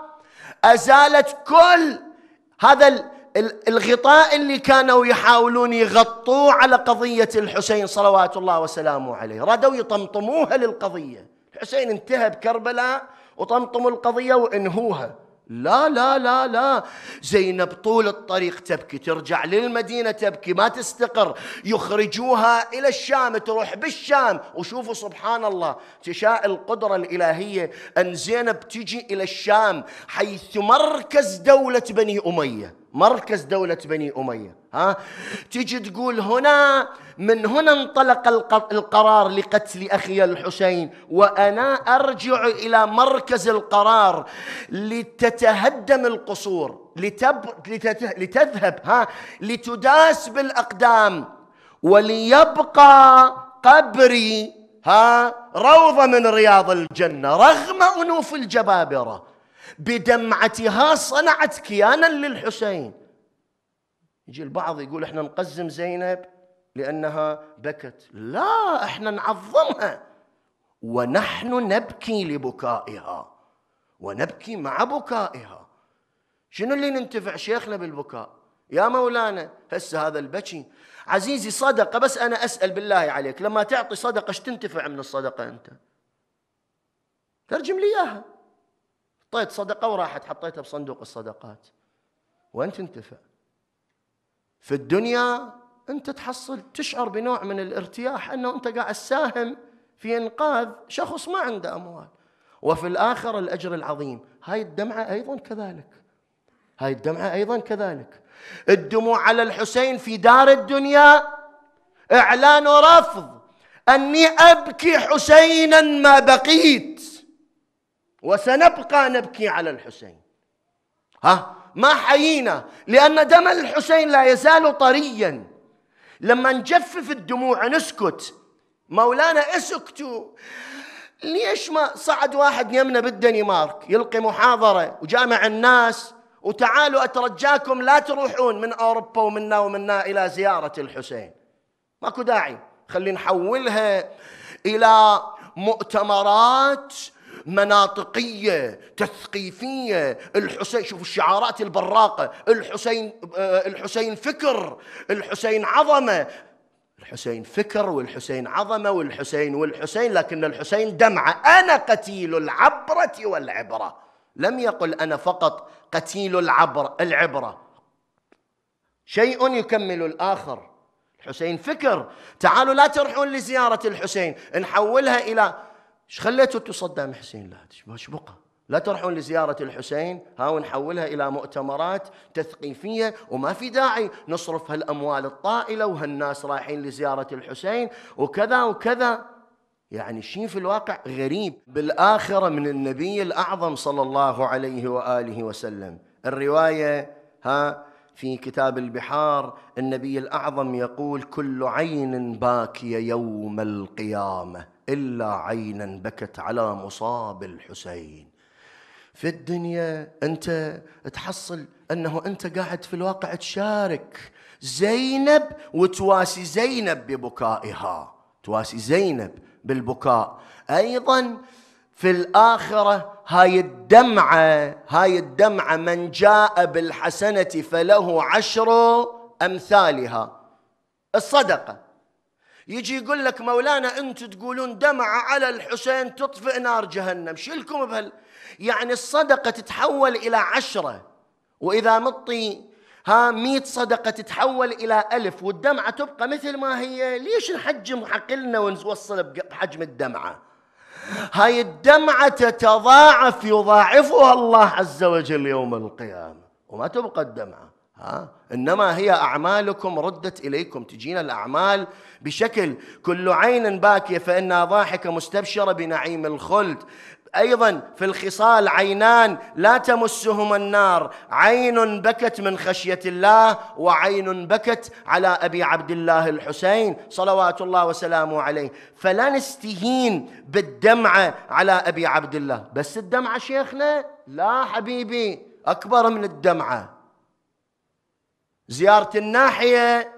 ازالت كل هذا الغطاء اللي كانوا يحاولون يغطوه على قضيه الحسين صلوات الله وسلامه عليه رادوا يطمطموها للقضيه الحسين انتهى بكربلاء وطمطموا القضيه وانهوها لا لا لا لا زينب طول الطريق تبكي ترجع للمدينة تبكي ما تستقر يخرجوها إلى الشام تروح بالشام وشوفوا سبحان الله تشاء القدرة الإلهية أن زينب تجي إلى الشام حيث مركز دولة بني أمية مركز دولة بني أمية ها تيجي تقول هنا من هنا انطلق القرار لقتل أخي الحسين وأنا أرجع إلى مركز القرار لتتهدم القصور لتب... لتته... لتذهب ها لتداس بالأقدام وليبقى قبري ها روضة من رياض الجنة رغم أنوف الجبابرة بدمعتها صنعت كيانا للحسين يجي البعض يقول احنا نقزم زينب لانها بكت لا احنا نعظمها ونحن نبكي لبكائها ونبكي مع بكائها شنو اللي ننتفع شيخنا بالبكاء يا مولانا هسه هذا البكي عزيزي صدقة بس أنا أسأل بالله عليك لما تعطي صدقة ايش تنتفع من الصدقة أنت ترجم لي إياها اعطيت صدقه وراحت حطيتها بصندوق الصدقات وين تنتفع؟ في الدنيا انت تحصل تشعر بنوع من الارتياح انه انت قاعد تساهم في انقاذ شخص ما عنده اموال وفي الاخر الاجر العظيم هاي الدمعه ايضا كذلك هاي الدمعه ايضا كذلك الدموع على الحسين في دار الدنيا اعلان رفض اني ابكي حسينا ما بقيت وسنبقى نبكي على الحسين ها ما حيينا لأن دم الحسين لا يزال طريا لما نجفف الدموع نسكت مولانا اسكتوا ليش ما صعد واحد يمنا بالدنمارك يلقي محاضرة وجامع الناس وتعالوا أترجاكم لا تروحون من أوروبا ومنا ومنا إلى زيارة الحسين ماكو داعي خلي نحولها إلى مؤتمرات مناطقية تثقيفية الحسين شوف الشعارات البراقة الحسين آه، الحسين فكر الحسين عظمة الحسين فكر والحسين عظمة والحسين والحسين لكن الحسين دمعة أنا قتيل العبرة والعبرة لم يقل أنا فقط قتيل العبر العبرة شيء يكمل الآخر الحسين فكر تعالوا لا ترحون لزيارة الحسين نحولها إلى ايش خليتوا انتم صدام حسين لا ايش بقى لا تروحون لزيارة الحسين ها ونحولها إلى مؤتمرات تثقيفية وما في داعي نصرف هالأموال الطائلة وهالناس رايحين لزيارة الحسين وكذا وكذا يعني شيء في الواقع غريب بالآخرة من النبي الأعظم صلى الله عليه وآله وسلم الرواية ها في كتاب البحار النبي الاعظم يقول كل عين باكيه يوم القيامه الا عينا بكت على مصاب الحسين في الدنيا انت تحصل انه انت قاعد في الواقع تشارك زينب وتواسي زينب ببكائها تواسي زينب بالبكاء ايضا في الآخرة هاي الدمعة هاي الدمعة من جاء بالحسنة فله عشر أمثالها الصدقة يجي يقول لك مولانا أنتم تقولون دمعة على الحسين تطفئ نار جهنم شلكم بهال يعني الصدقة تتحول إلى عشرة وإذا مطي ها مئة صدقة تتحول إلى ألف والدمعة تبقى مثل ما هي ليش نحجم حقلنا ونوصل بحجم الدمعة هاي الدمعة تتضاعف يضاعفها الله عز وجل يوم القيامة وما تبقى الدمعة ها إنما هي أعمالكم ردت إليكم تجينا الأعمال بشكل كل عين باكية فإنها ضاحكة مستبشرة بنعيم الخلد ايضا في الخصال عينان لا تمسهما النار عين بكت من خشيه الله وعين بكت على ابي عبد الله الحسين صلوات الله وسلامه عليه فلا نستهين بالدمعه على ابي عبد الله بس الدمعه شيخنا لا حبيبي اكبر من الدمعه زياره الناحيه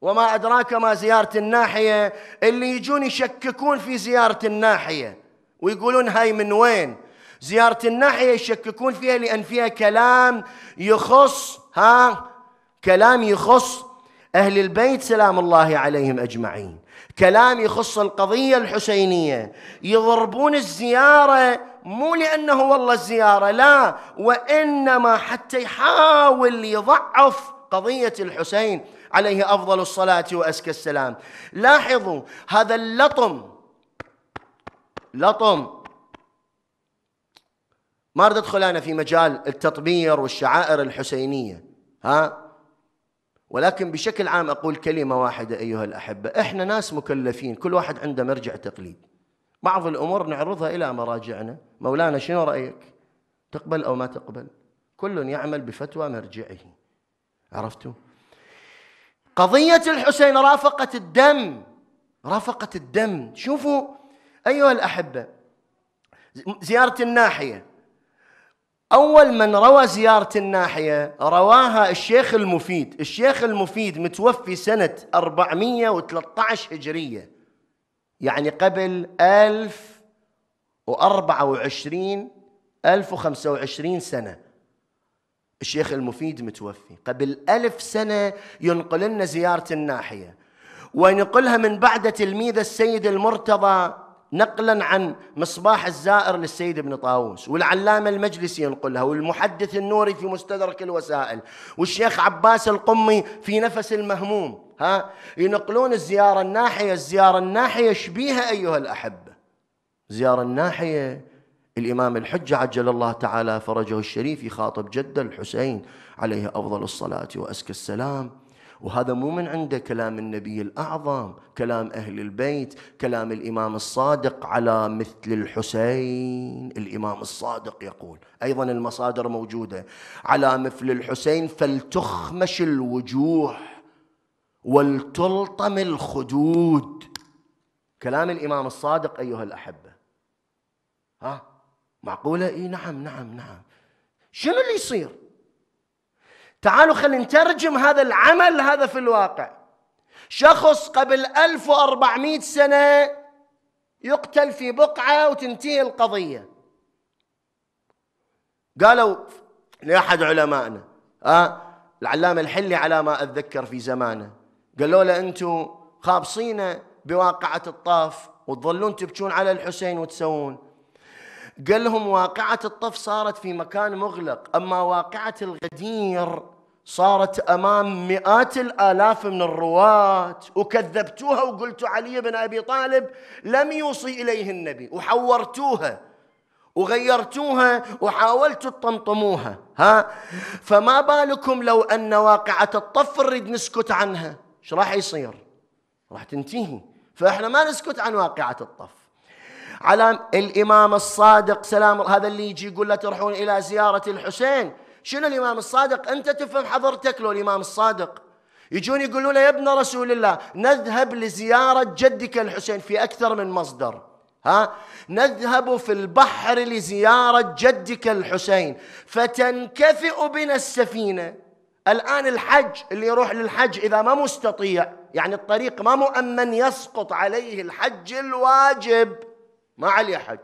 وما أدراك ما زيارة الناحية اللي يجون يشككون في زيارة الناحية ويقولون هاي من وين زيارة الناحية يشككون فيها لأن فيها كلام يخص ها كلام يخص أهل البيت سلام الله عليهم أجمعين كلام يخص القضية الحسينية يضربون الزيارة مو لأنه والله الزيارة لا وإنما حتى يحاول يضعف قضية الحسين عليه أفضل الصلاة وأزكى السلام لاحظوا هذا اللطم لطم ما اريد ادخل انا في مجال التطبير والشعائر الحسينيه ها ولكن بشكل عام اقول كلمه واحده ايها الاحبه احنا ناس مكلفين كل واحد عنده مرجع تقليد بعض الامور نعرضها الى مراجعنا مولانا شنو رايك تقبل او ما تقبل كل يعمل بفتوى مرجعه عرفتوا قضيه الحسين رافقت الدم رافقت الدم شوفوا أيها الأحبة زيارة الناحية أول من روى زيارة الناحية رواها الشيخ المفيد الشيخ المفيد متوفي سنة 413 هجرية يعني قبل 1024 1025 سنة الشيخ المفيد متوفي قبل ألف سنة ينقل لنا زيارة الناحية وينقلها من بعد تلميذ السيد المرتضى نقلا عن مصباح الزائر للسيد ابن طاووس والعلامة المجلسي ينقلها والمحدث النوري في مستدرك الوسائل والشيخ عباس القمي في نفس المهموم ها ينقلون الزيارة الناحية الزيارة الناحية شبيها أيها الأحبة زيارة الناحية الإمام الحجة عجل الله تعالى فرجه الشريف يخاطب جده الحسين عليه أفضل الصلاة وأزكى السلام وهذا مو من عنده كلام النبي الأعظم كلام أهل البيت كلام الإمام الصادق على مثل الحسين الإمام الصادق يقول أيضا المصادر موجودة على مثل الحسين فلتخمش الوجوه ولتلطم الخدود كلام الإمام الصادق أيها الأحبة ها معقولة إي نعم نعم نعم شنو اللي يصير تعالوا خلينا نترجم هذا العمل هذا في الواقع شخص قبل 1400 سنة يقتل في بقعة وتنتهي القضية قالوا لأحد علمائنا آه العلامة الحلي على ما أتذكر في زمانه قالوا له أنتم خابصين بواقعة الطاف وتظلون تبكون على الحسين وتسوون قال لهم واقعة الطف صارت في مكان مغلق أما واقعة الغدير صارت أمام مئات الآلاف من الرواة وكذبتوها وقلت علي بن أبي طالب لم يوصي إليه النبي وحورتوها وغيرتوها وحاولتوا تطمطموها ها فما بالكم لو أن واقعة الطف نريد نسكت عنها ايش راح يصير راح تنتهي فإحنا ما نسكت عن واقعة الطف على الإمام الصادق سلام هذا اللي يجي يقول له تروحون إلى زيارة الحسين شنو الإمام الصادق أنت تفهم حضرتك لو الإمام الصادق يجون يقولون يا ابن رسول الله نذهب لزيارة جدك الحسين في أكثر من مصدر ها نذهب في البحر لزيارة جدك الحسين فتنكفئ بنا السفينة الآن الحج اللي يروح للحج إذا ما مستطيع يعني الطريق ما مؤمن يسقط عليه الحج الواجب ما عليه حج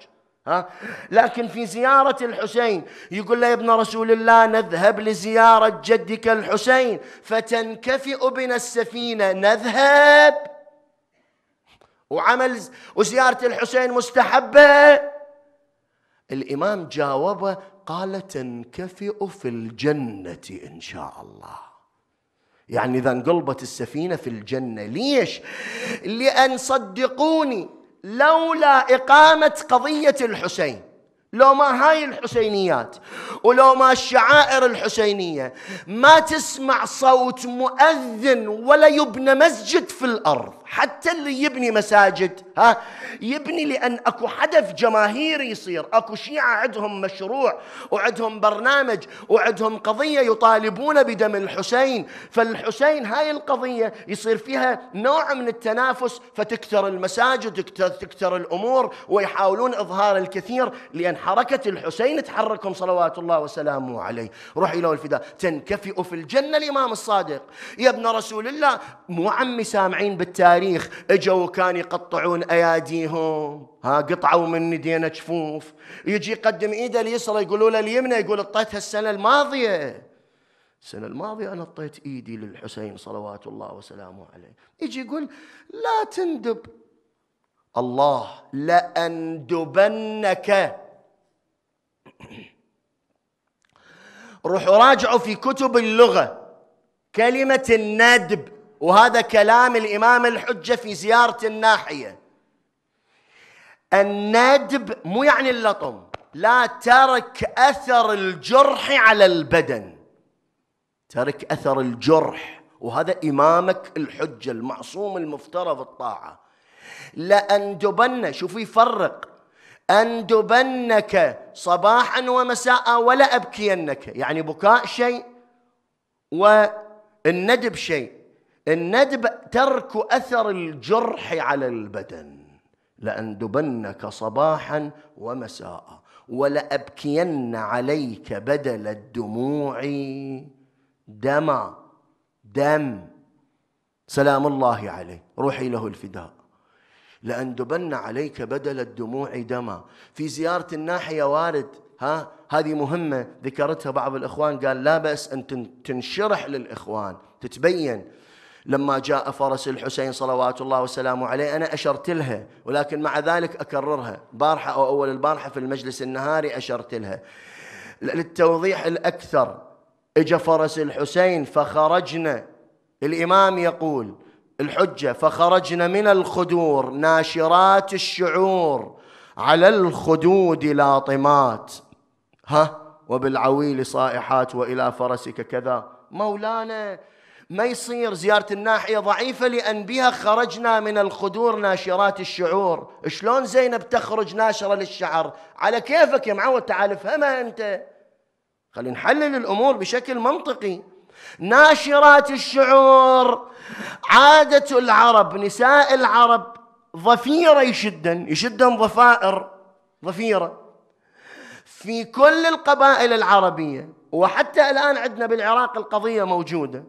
ها لكن في زيارة الحسين يقول له يا ابن رسول الله نذهب لزيارة جدك الحسين فتنكفئ بنا السفينة نذهب وعمل وزيارة الحسين مستحبة الإمام جاوبه قال تنكفئ في الجنة إن شاء الله يعني إذا انقلبت السفينة في الجنة ليش؟ لأن صدقوني لولا إقامة قضية الحسين لو ما هاي الحسينيات ولو ما الشعائر الحسينية ما تسمع صوت مؤذن ولا يبنى مسجد في الأرض حتى اللي يبني مساجد ها يبني لأن أكو حدث جماهيري يصير أكو شيعة عندهم مشروع وعندهم برنامج وعندهم قضية يطالبون بدم الحسين فالحسين هاي القضية يصير فيها نوع من التنافس فتكثر المساجد تكثر الأمور ويحاولون إظهار الكثير لأن حركة الحسين تحركهم صلوات الله وسلامه عليه روح إلى الفداء تنكفئ في الجنة الإمام الصادق يا ابن رسول الله مو عمي سامعين بالتاريخ التاريخ اجوا وكان يقطعون اياديهم ها قطعوا من ايدينا جفوف يجي يقدم ايده اليسرى يقولوا له اليمنى يقول اطيتها السنه الماضيه السنة الماضية أنا اطيت إيدي للحسين صلوات الله وسلامه عليه يجي يقول لا تندب الله لأندبنك [clears throat] روحوا راجعوا في كتب اللغة كلمة الندب وهذا كلام الإمام الحجة في زيارة الناحية الندب مو يعني اللطم لا ترك أثر الجرح على البدن ترك أثر الجرح وهذا إمامك الحجة المعصوم المفترض الطاعة لأندبن شوفوا يفرق أندبنك صباحا ومساء ولا أبكينك يعني بكاء شيء والندب شيء الندب ترك أثر الجرح على البدن لأندبنك صباحا ومساء ولأبكين عليك بدل الدموع دما دم سلام الله عليه روحي له الفداء لأندبن عليك بدل الدموع دما في زيارة الناحية وارد ها هذه مهمة ذكرتها بعض الإخوان قال لا بأس أن تنشرح للإخوان تتبين لما جاء فرس الحسين صلوات الله وسلامه عليه أنا أشرت لها ولكن مع ذلك أكررها بارحة أو أول البارحة في المجلس النهاري أشرت لها للتوضيح الأكثر إجا فرس الحسين فخرجنا الإمام يقول الحجة فخرجنا من الخدور ناشرات الشعور على الخدود لاطمات ها وبالعويل صائحات وإلى فرسك كذا مولانا ما يصير زيارة الناحية ضعيفة لأن بها خرجنا من الخدور ناشرات الشعور شلون زينب تخرج ناشرة للشعر على كيفك يا معود تعال افهمها أنت خلينا نحلل الأمور بشكل منطقي ناشرات الشعور عادة العرب نساء العرب ظفيرة يشدن يشدن ظفائر ظفيرة في كل القبائل العربية وحتى الآن عندنا بالعراق القضية موجودة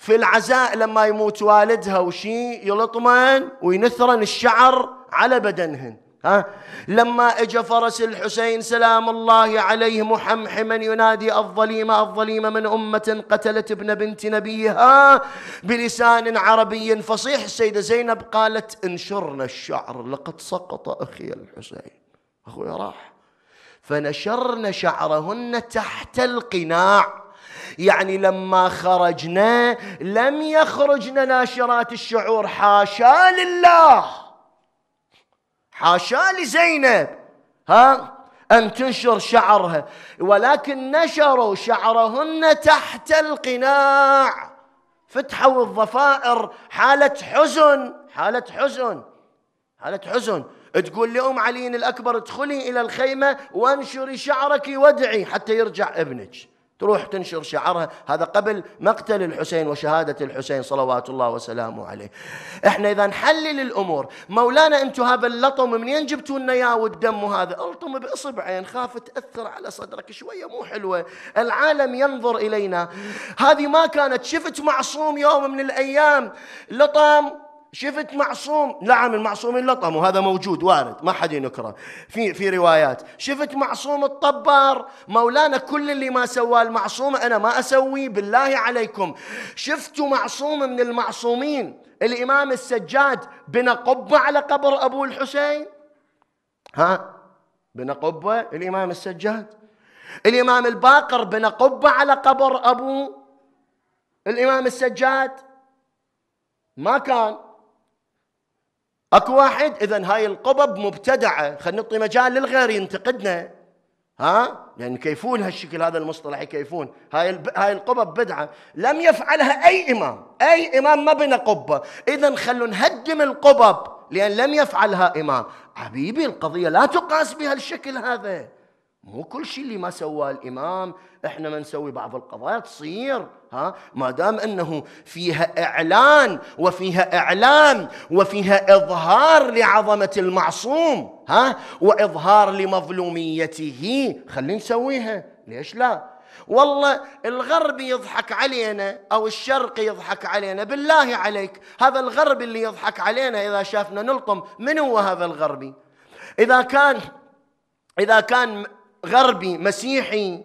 في العزاء لما يموت والدها وشي يلطمن وينثرن الشعر على بدنهن ها لما اجى فرس الحسين سلام الله عليه محمحما ينادي الظليمه الظليمه من امه قتلت ابن بنت نبيها بلسان عربي فصيح السيده زينب قالت انشرنا الشعر لقد سقط اخي الحسين اخويا راح فنشرن شعرهن تحت القناع يعني لما خرجنا لم يخرجنا ناشرات الشعور حاشا لله حاشا لزينب ها أن تنشر شعرها ولكن نشروا شعرهن تحت القناع فتحوا الضفائر حالة حزن حالة حزن حالة حزن تقول لأم علي الأكبر ادخلي إلى الخيمة وانشري شعرك وادعي حتى يرجع ابنك تروح تنشر شعرها هذا قبل مقتل الحسين وشهادة الحسين صلوات الله وسلامه عليه احنا اذا نحلل الامور مولانا انتم هذا اللطم منين جبتوا لنا اياه والدم وهذا الطم باصبعين خاف تاثر على صدرك شويه مو حلوه العالم ينظر الينا هذه ما كانت شفت معصوم يوم من الايام لطم شفت معصوم نعم المعصومين لطموا هذا موجود وارد ما حد ينكره في في روايات شفت معصوم الطبار مولانا كل اللي ما سواه المعصوم انا ما اسويه بالله عليكم شفتوا معصوم من المعصومين الامام السجاد بنى قبه على قبر ابو الحسين ها بنى قبه الامام السجاد الامام الباقر بنى قبه على قبر ابو الامام السجاد ما كان اكو واحد اذا هاي القبب مبتدعه خلينا نعطي مجال للغير ينتقدنا ها لان كيفون هالشكل هذا المصطلح يكيفون هاي هاي القبب بدعه لم يفعلها اي امام اي امام ما بنى قبه اذا خلوا نهدم القبب لان لم يفعلها امام حبيبي القضيه لا تقاس بهالشكل هذا مو كل شيء اللي ما سواه الامام احنا ما نسوي بعض القضايا تصير ها ما دام انه فيها اعلان وفيها اعلام وفيها اظهار لعظمه المعصوم ها واظهار لمظلوميته خلينا نسويها ليش لا والله الغرب يضحك علينا او الشرق يضحك علينا بالله عليك هذا الغرب اللي يضحك علينا اذا شافنا نلطم من هو هذا الغربي اذا كان اذا كان غربي مسيحي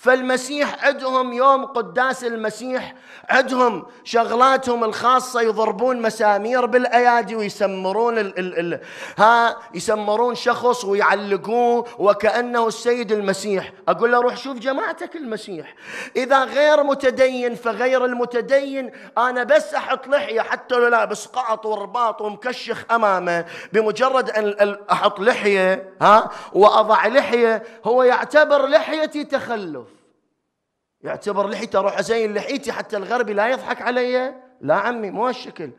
فالمسيح عندهم يوم قداس المسيح عندهم شغلاتهم الخاصة يضربون مسامير بالأيادي ويسمرون ال ال ال ها يسمرون شخص ويعلقوه وكأنه السيد المسيح أقول له روح شوف جماعتك المسيح إذا غير متدين فغير المتدين أنا بس أحط لحية حتى لو لابس قاط ورباط ومكشخ أمامه بمجرد أن أحط لحية ها وأضع لحية هو يعتبر لحيتي تخلف يعتبر لحيته اروح ازين لحيتي حتى الغربي لا يضحك علي لا عمي مو هالشكل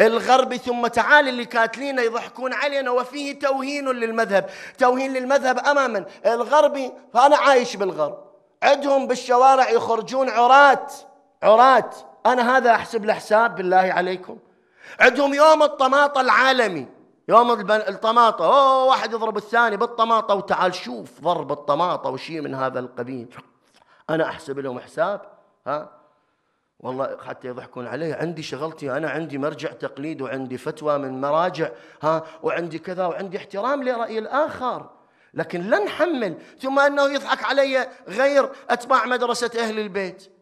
الغربي ثم تعال اللي كاتلين يضحكون علينا وفيه توهين للمذهب توهين للمذهب اماما الغربي فانا عايش بالغرب عندهم بالشوارع يخرجون عراة عراة انا هذا احسب الحساب بالله عليكم عندهم يوم الطماطة العالمي يوم الطماطة اوه واحد يضرب الثاني بالطماطة وتعال شوف ضرب الطماطة وشي من هذا القبيل انا احسب لهم حساب ها والله حتى يضحكون علي عندي شغلتي انا عندي مرجع تقليد وعندي فتوى من مراجع ها وعندي كذا وعندي احترام لراي الاخر لكن لن نحمل ثم انه يضحك علي غير اتباع مدرسه اهل البيت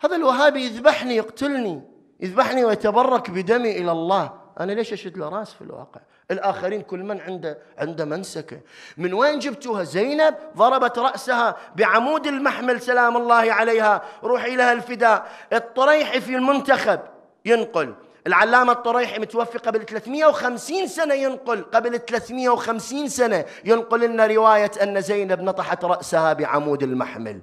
هذا الوهابي يذبحني يقتلني يذبحني ويتبرك بدمي الى الله انا ليش اشد له راس في الواقع الاخرين كل من عنده عنده منسكه من وين جبتوها زينب ضربت راسها بعمود المحمل سلام الله عليها روحي لها الفداء الطريحي في المنتخب ينقل العلامة الطريحي متوفي قبل 350 سنة ينقل قبل 350 سنة ينقل لنا رواية أن زينب نطحت رأسها بعمود المحمل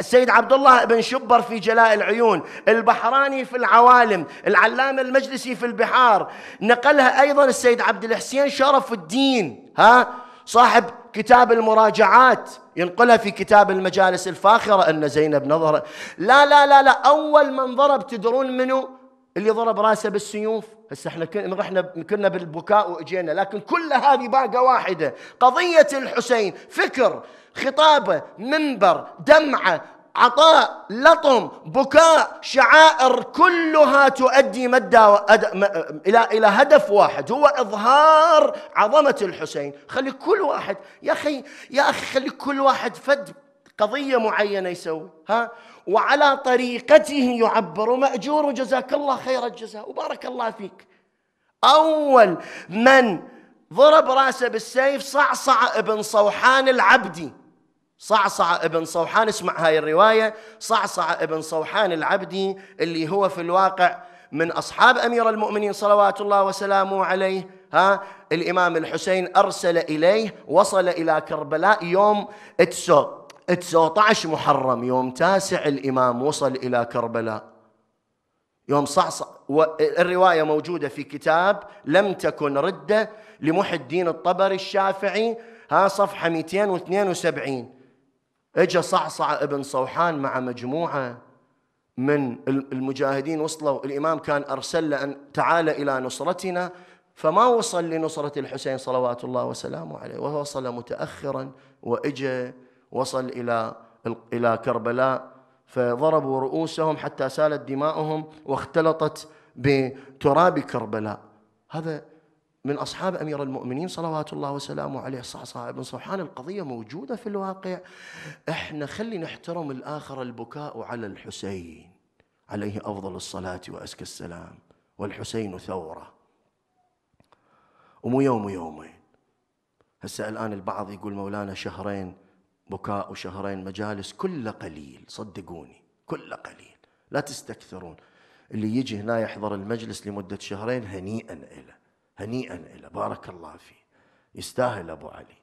السيد عبد الله بن شبر في جلاء العيون البحراني في العوالم العلامة المجلسي في البحار نقلها أيضا السيد عبد الحسين شرف الدين ها صاحب كتاب المراجعات ينقلها في كتاب المجالس الفاخرة أن زينب نظر لا لا لا لا أول من ضرب تدرون منه اللي ضرب راسه بالسيوف هسه احنا كن... رحنا كنا بالبكاء واجينا لكن كل هذه باقه واحده قضيه الحسين فكر خطابه منبر دمعه عطاء لطم بكاء شعائر كلها تؤدي مدى وأد... م... الى الى هدف واحد هو اظهار عظمه الحسين خلي كل واحد يا اخي يا اخي خلي كل واحد فد قضيه معينه يسوي ها وعلى طريقته يعبر ماجور جزاك الله خير الجزاء وبارك الله فيك اول من ضرب راسه بالسيف صعصع ابن صوحان العبدي صعصع ابن صوحان اسمع هاي الروايه صعصع ابن صوحان العبدي اللي هو في الواقع من اصحاب امير المؤمنين صلوات الله وسلامه عليه ها الامام الحسين ارسل اليه وصل الى كربلاء يوم تسوق 19 محرم يوم تاسع الإمام وصل إلى كربلاء يوم صعصع الرواية موجودة في كتاب لم تكن ردة لمحي الدين الطبري الشافعي ها صفحة 272 اجى صعصع ابن صوحان مع مجموعة من المجاهدين وصلوا الإمام كان أرسل له أن تعال إلى نصرتنا فما وصل لنصرة الحسين صلوات الله وسلامه عليه ووصل متأخرا وإجا وصل إلى إلى كربلاء فضربوا رؤوسهم حتى سالت دماؤهم واختلطت بتراب كربلاء هذا من أصحاب أمير المؤمنين صلوات الله وسلامه عليه صح بن صوحان القضية موجودة في الواقع إحنا خلي نحترم الآخر البكاء على الحسين عليه أفضل الصلاة وأزكى السلام والحسين ثورة ومو يوم يومين هسه الآن البعض يقول مولانا شهرين بكاء شهرين مجالس كله قليل صدقوني كله قليل لا تستكثرون اللي يجي هنا يحضر المجلس لمدة شهرين هنيئا إلى هنيئا إلى بارك الله فيه يستاهل أبو علي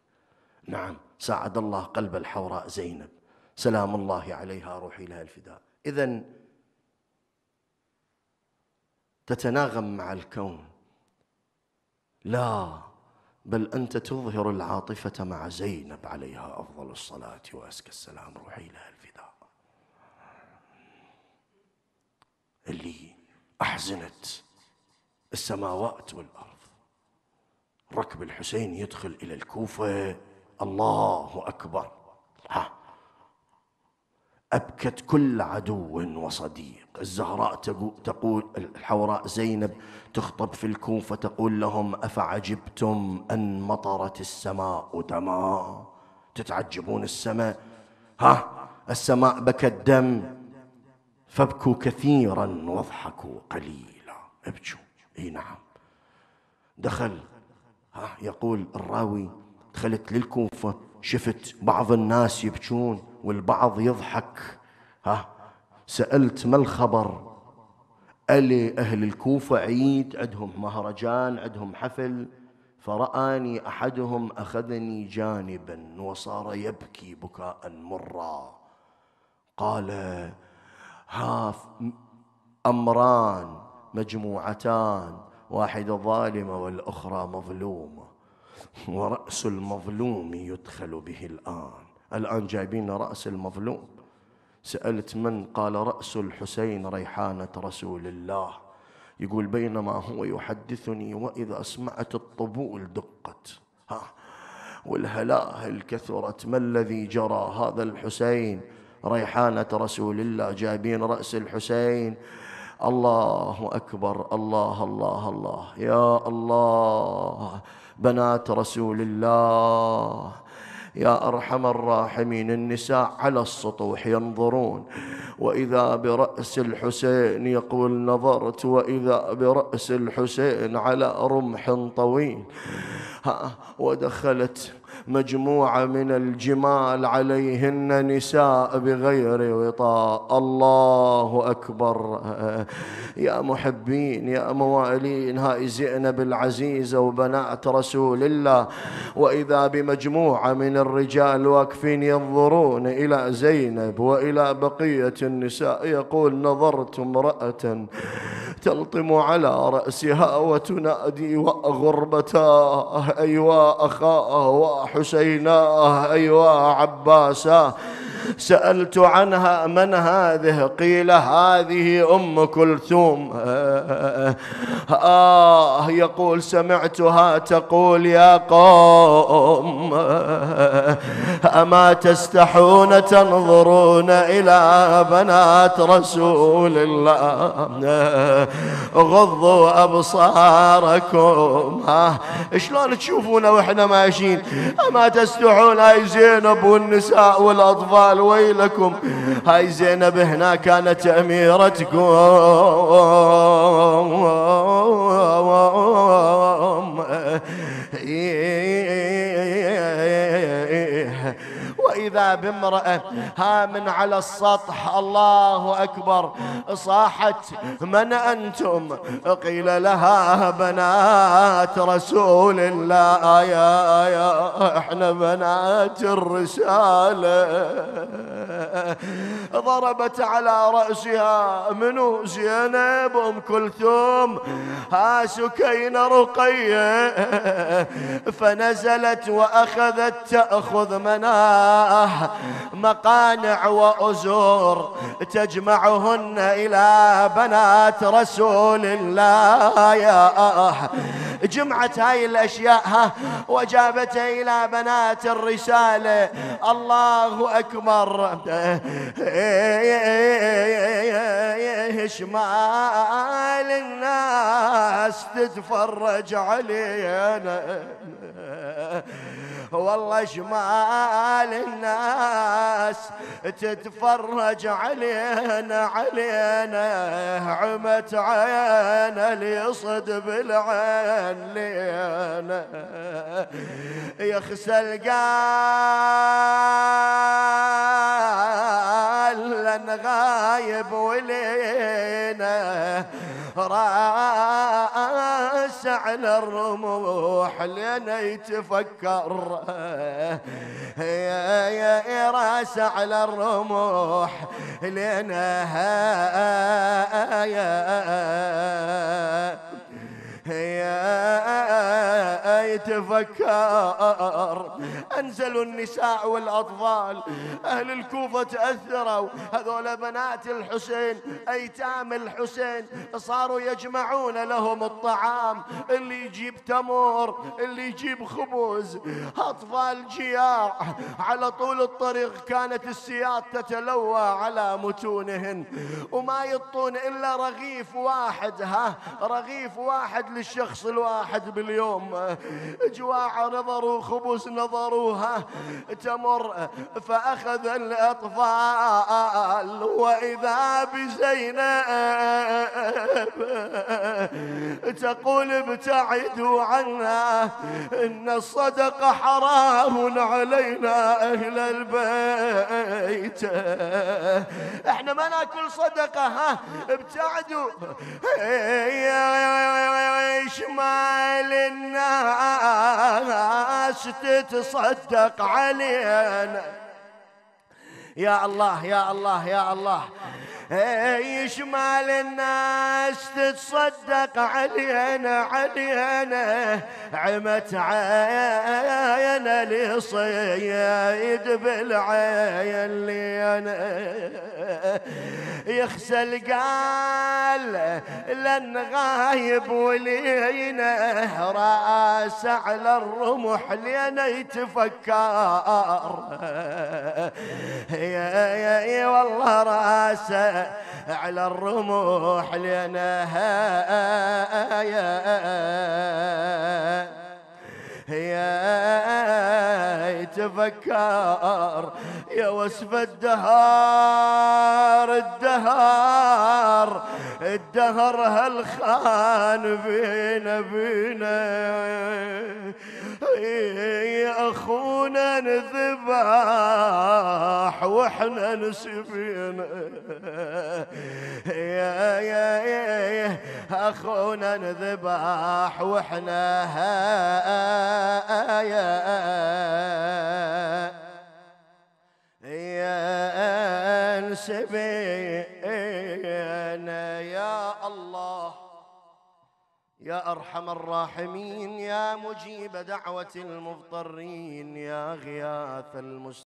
نعم ساعد الله قلب الحوراء زينب سلام الله عليها روحي لها الفداء إذا تتناغم مع الكون لا بل أنت تظهر العاطفة مع زينب عليها أفضل الصلاة وأزكى السلام روحي لها الفداء اللي أحزنت السماوات والأرض ركب الحسين يدخل إلى الكوفة الله أكبر ها أبكت كل عدو وصديق الزهراء تقول الحوراء زينب تخطب في الكوفة تقول لهم أفعجبتم أن مطرت السماء دما تتعجبون السماء ها السماء بكت دم فابكوا كثيرا واضحكوا قليلا ابكوا اي نعم دخل ها يقول الراوي دخلت للكوفة شفت بعض الناس يبكون والبعض يضحك ها سألت ما الخبر ألي أهل الكوفة عيد عندهم مهرجان عندهم حفل فرآني أحدهم أخذني جانبا وصار يبكي بكاء مرا قال ها أمران مجموعتان واحدة ظالمة والأخرى مظلومة ورأس المظلوم يدخل به الآن الآن جايبين رأس المظلوم سألت من قال رأس الحسين ريحانة رسول الله يقول بينما هو يحدثني وإذا أسمعت الطبول دقت ها والهلاهل كثرت ما الذي جرى هذا الحسين ريحانة رسول الله جايبين رأس الحسين الله أكبر الله الله الله يا الله بنات رسول الله يا أرحم الراحمين النساء على السطوح ينظرون وإذا برأس الحسين يقول نظرت وإذا برأس الحسين على رمح طويل ودخلت مجموعة من الجمال عليهن نساء بغير وطاء الله أكبر يا محبين يا موالين هاي زينب العزيزة وبنات رسول الله وإذا بمجموعة من الرجال واقفين ينظرون إلى زينب وإلى بقية النساء يقول نظرت امرأة تلطم على رأسها وتنادي وغربتاه أيوا أخاه واحد حسيناه أيوا عباساه سألت عنها من هذه قيل هذه أم كلثوم آه يقول سمعتها تقول يا قوم أما تستحون تنظرون إلى بنات رسول الله غضوا أبصاركم شلون تشوفونا وإحنا ماشيين ما تستحون هاي زينب والنساء والأطفال ويلكم هاي زينب هنا كانت أميرتكم وإذا بامرأة هامن على السطح الله أكبر صاحت من أنتم قيل لها بنات رسول الله يا, يا احنا بنات الرسالة ضربت على رأسها منو زينب أم كلثوم ها سكينة رقية فنزلت وأخذت تأخذ منام مقانع وأزور تجمعهن إلى بنات رسول الله يا جمعت هاي الأشياء ها وجابتها إلى بنات الرسالة الله أكبر شمال الناس تتفرج علينا والله جمال الناس تتفرج علينا علينا عمت عينا ليصد بالعين لينا يخسى القال لن غايب ولينا راس على الرموح لين يتفكر يا يا راس على الرموح لين يا يتفكر انزلوا النساء والاطفال اهل الكوفه تاثروا هذول بنات الحسين ايتام الحسين صاروا يجمعون لهم الطعام اللي يجيب تمر اللي يجيب خبز اطفال جياع على طول الطريق كانت السياط تتلوى على متونهن وما يطون الا رغيف واحد ها رغيف واحد للشخص الواحد باليوم جواع نظر وخبز نظروها تمر فأخذ الأطفال وإذا بزينب تقول ابتعدوا عنا إن الصدقة حرام علينا أهل البيت احنا ما ناكل صدقة ها ابتعدوا شمال الناس تتصدق علينا يا الله يا الله يا الله شمال الناس تتصدق علينا علينا عمت عينا لصيد بالعين لينا يخسل قال لن غايب ولينا راس على الرمح لينا يتفكر يا يا يا والله راسه على الرمح لينا يا هي تفكر يا وصف الدهار الدهار الدهر هالخان بينا بينا يا اخونا نذبح واحنا نسفينا يا يا يا اخونا نذبح واحنا يا انسبينا يا الله يا ارحم الراحمين يا مجيب دعوه المضطرين يا غياث المستقيم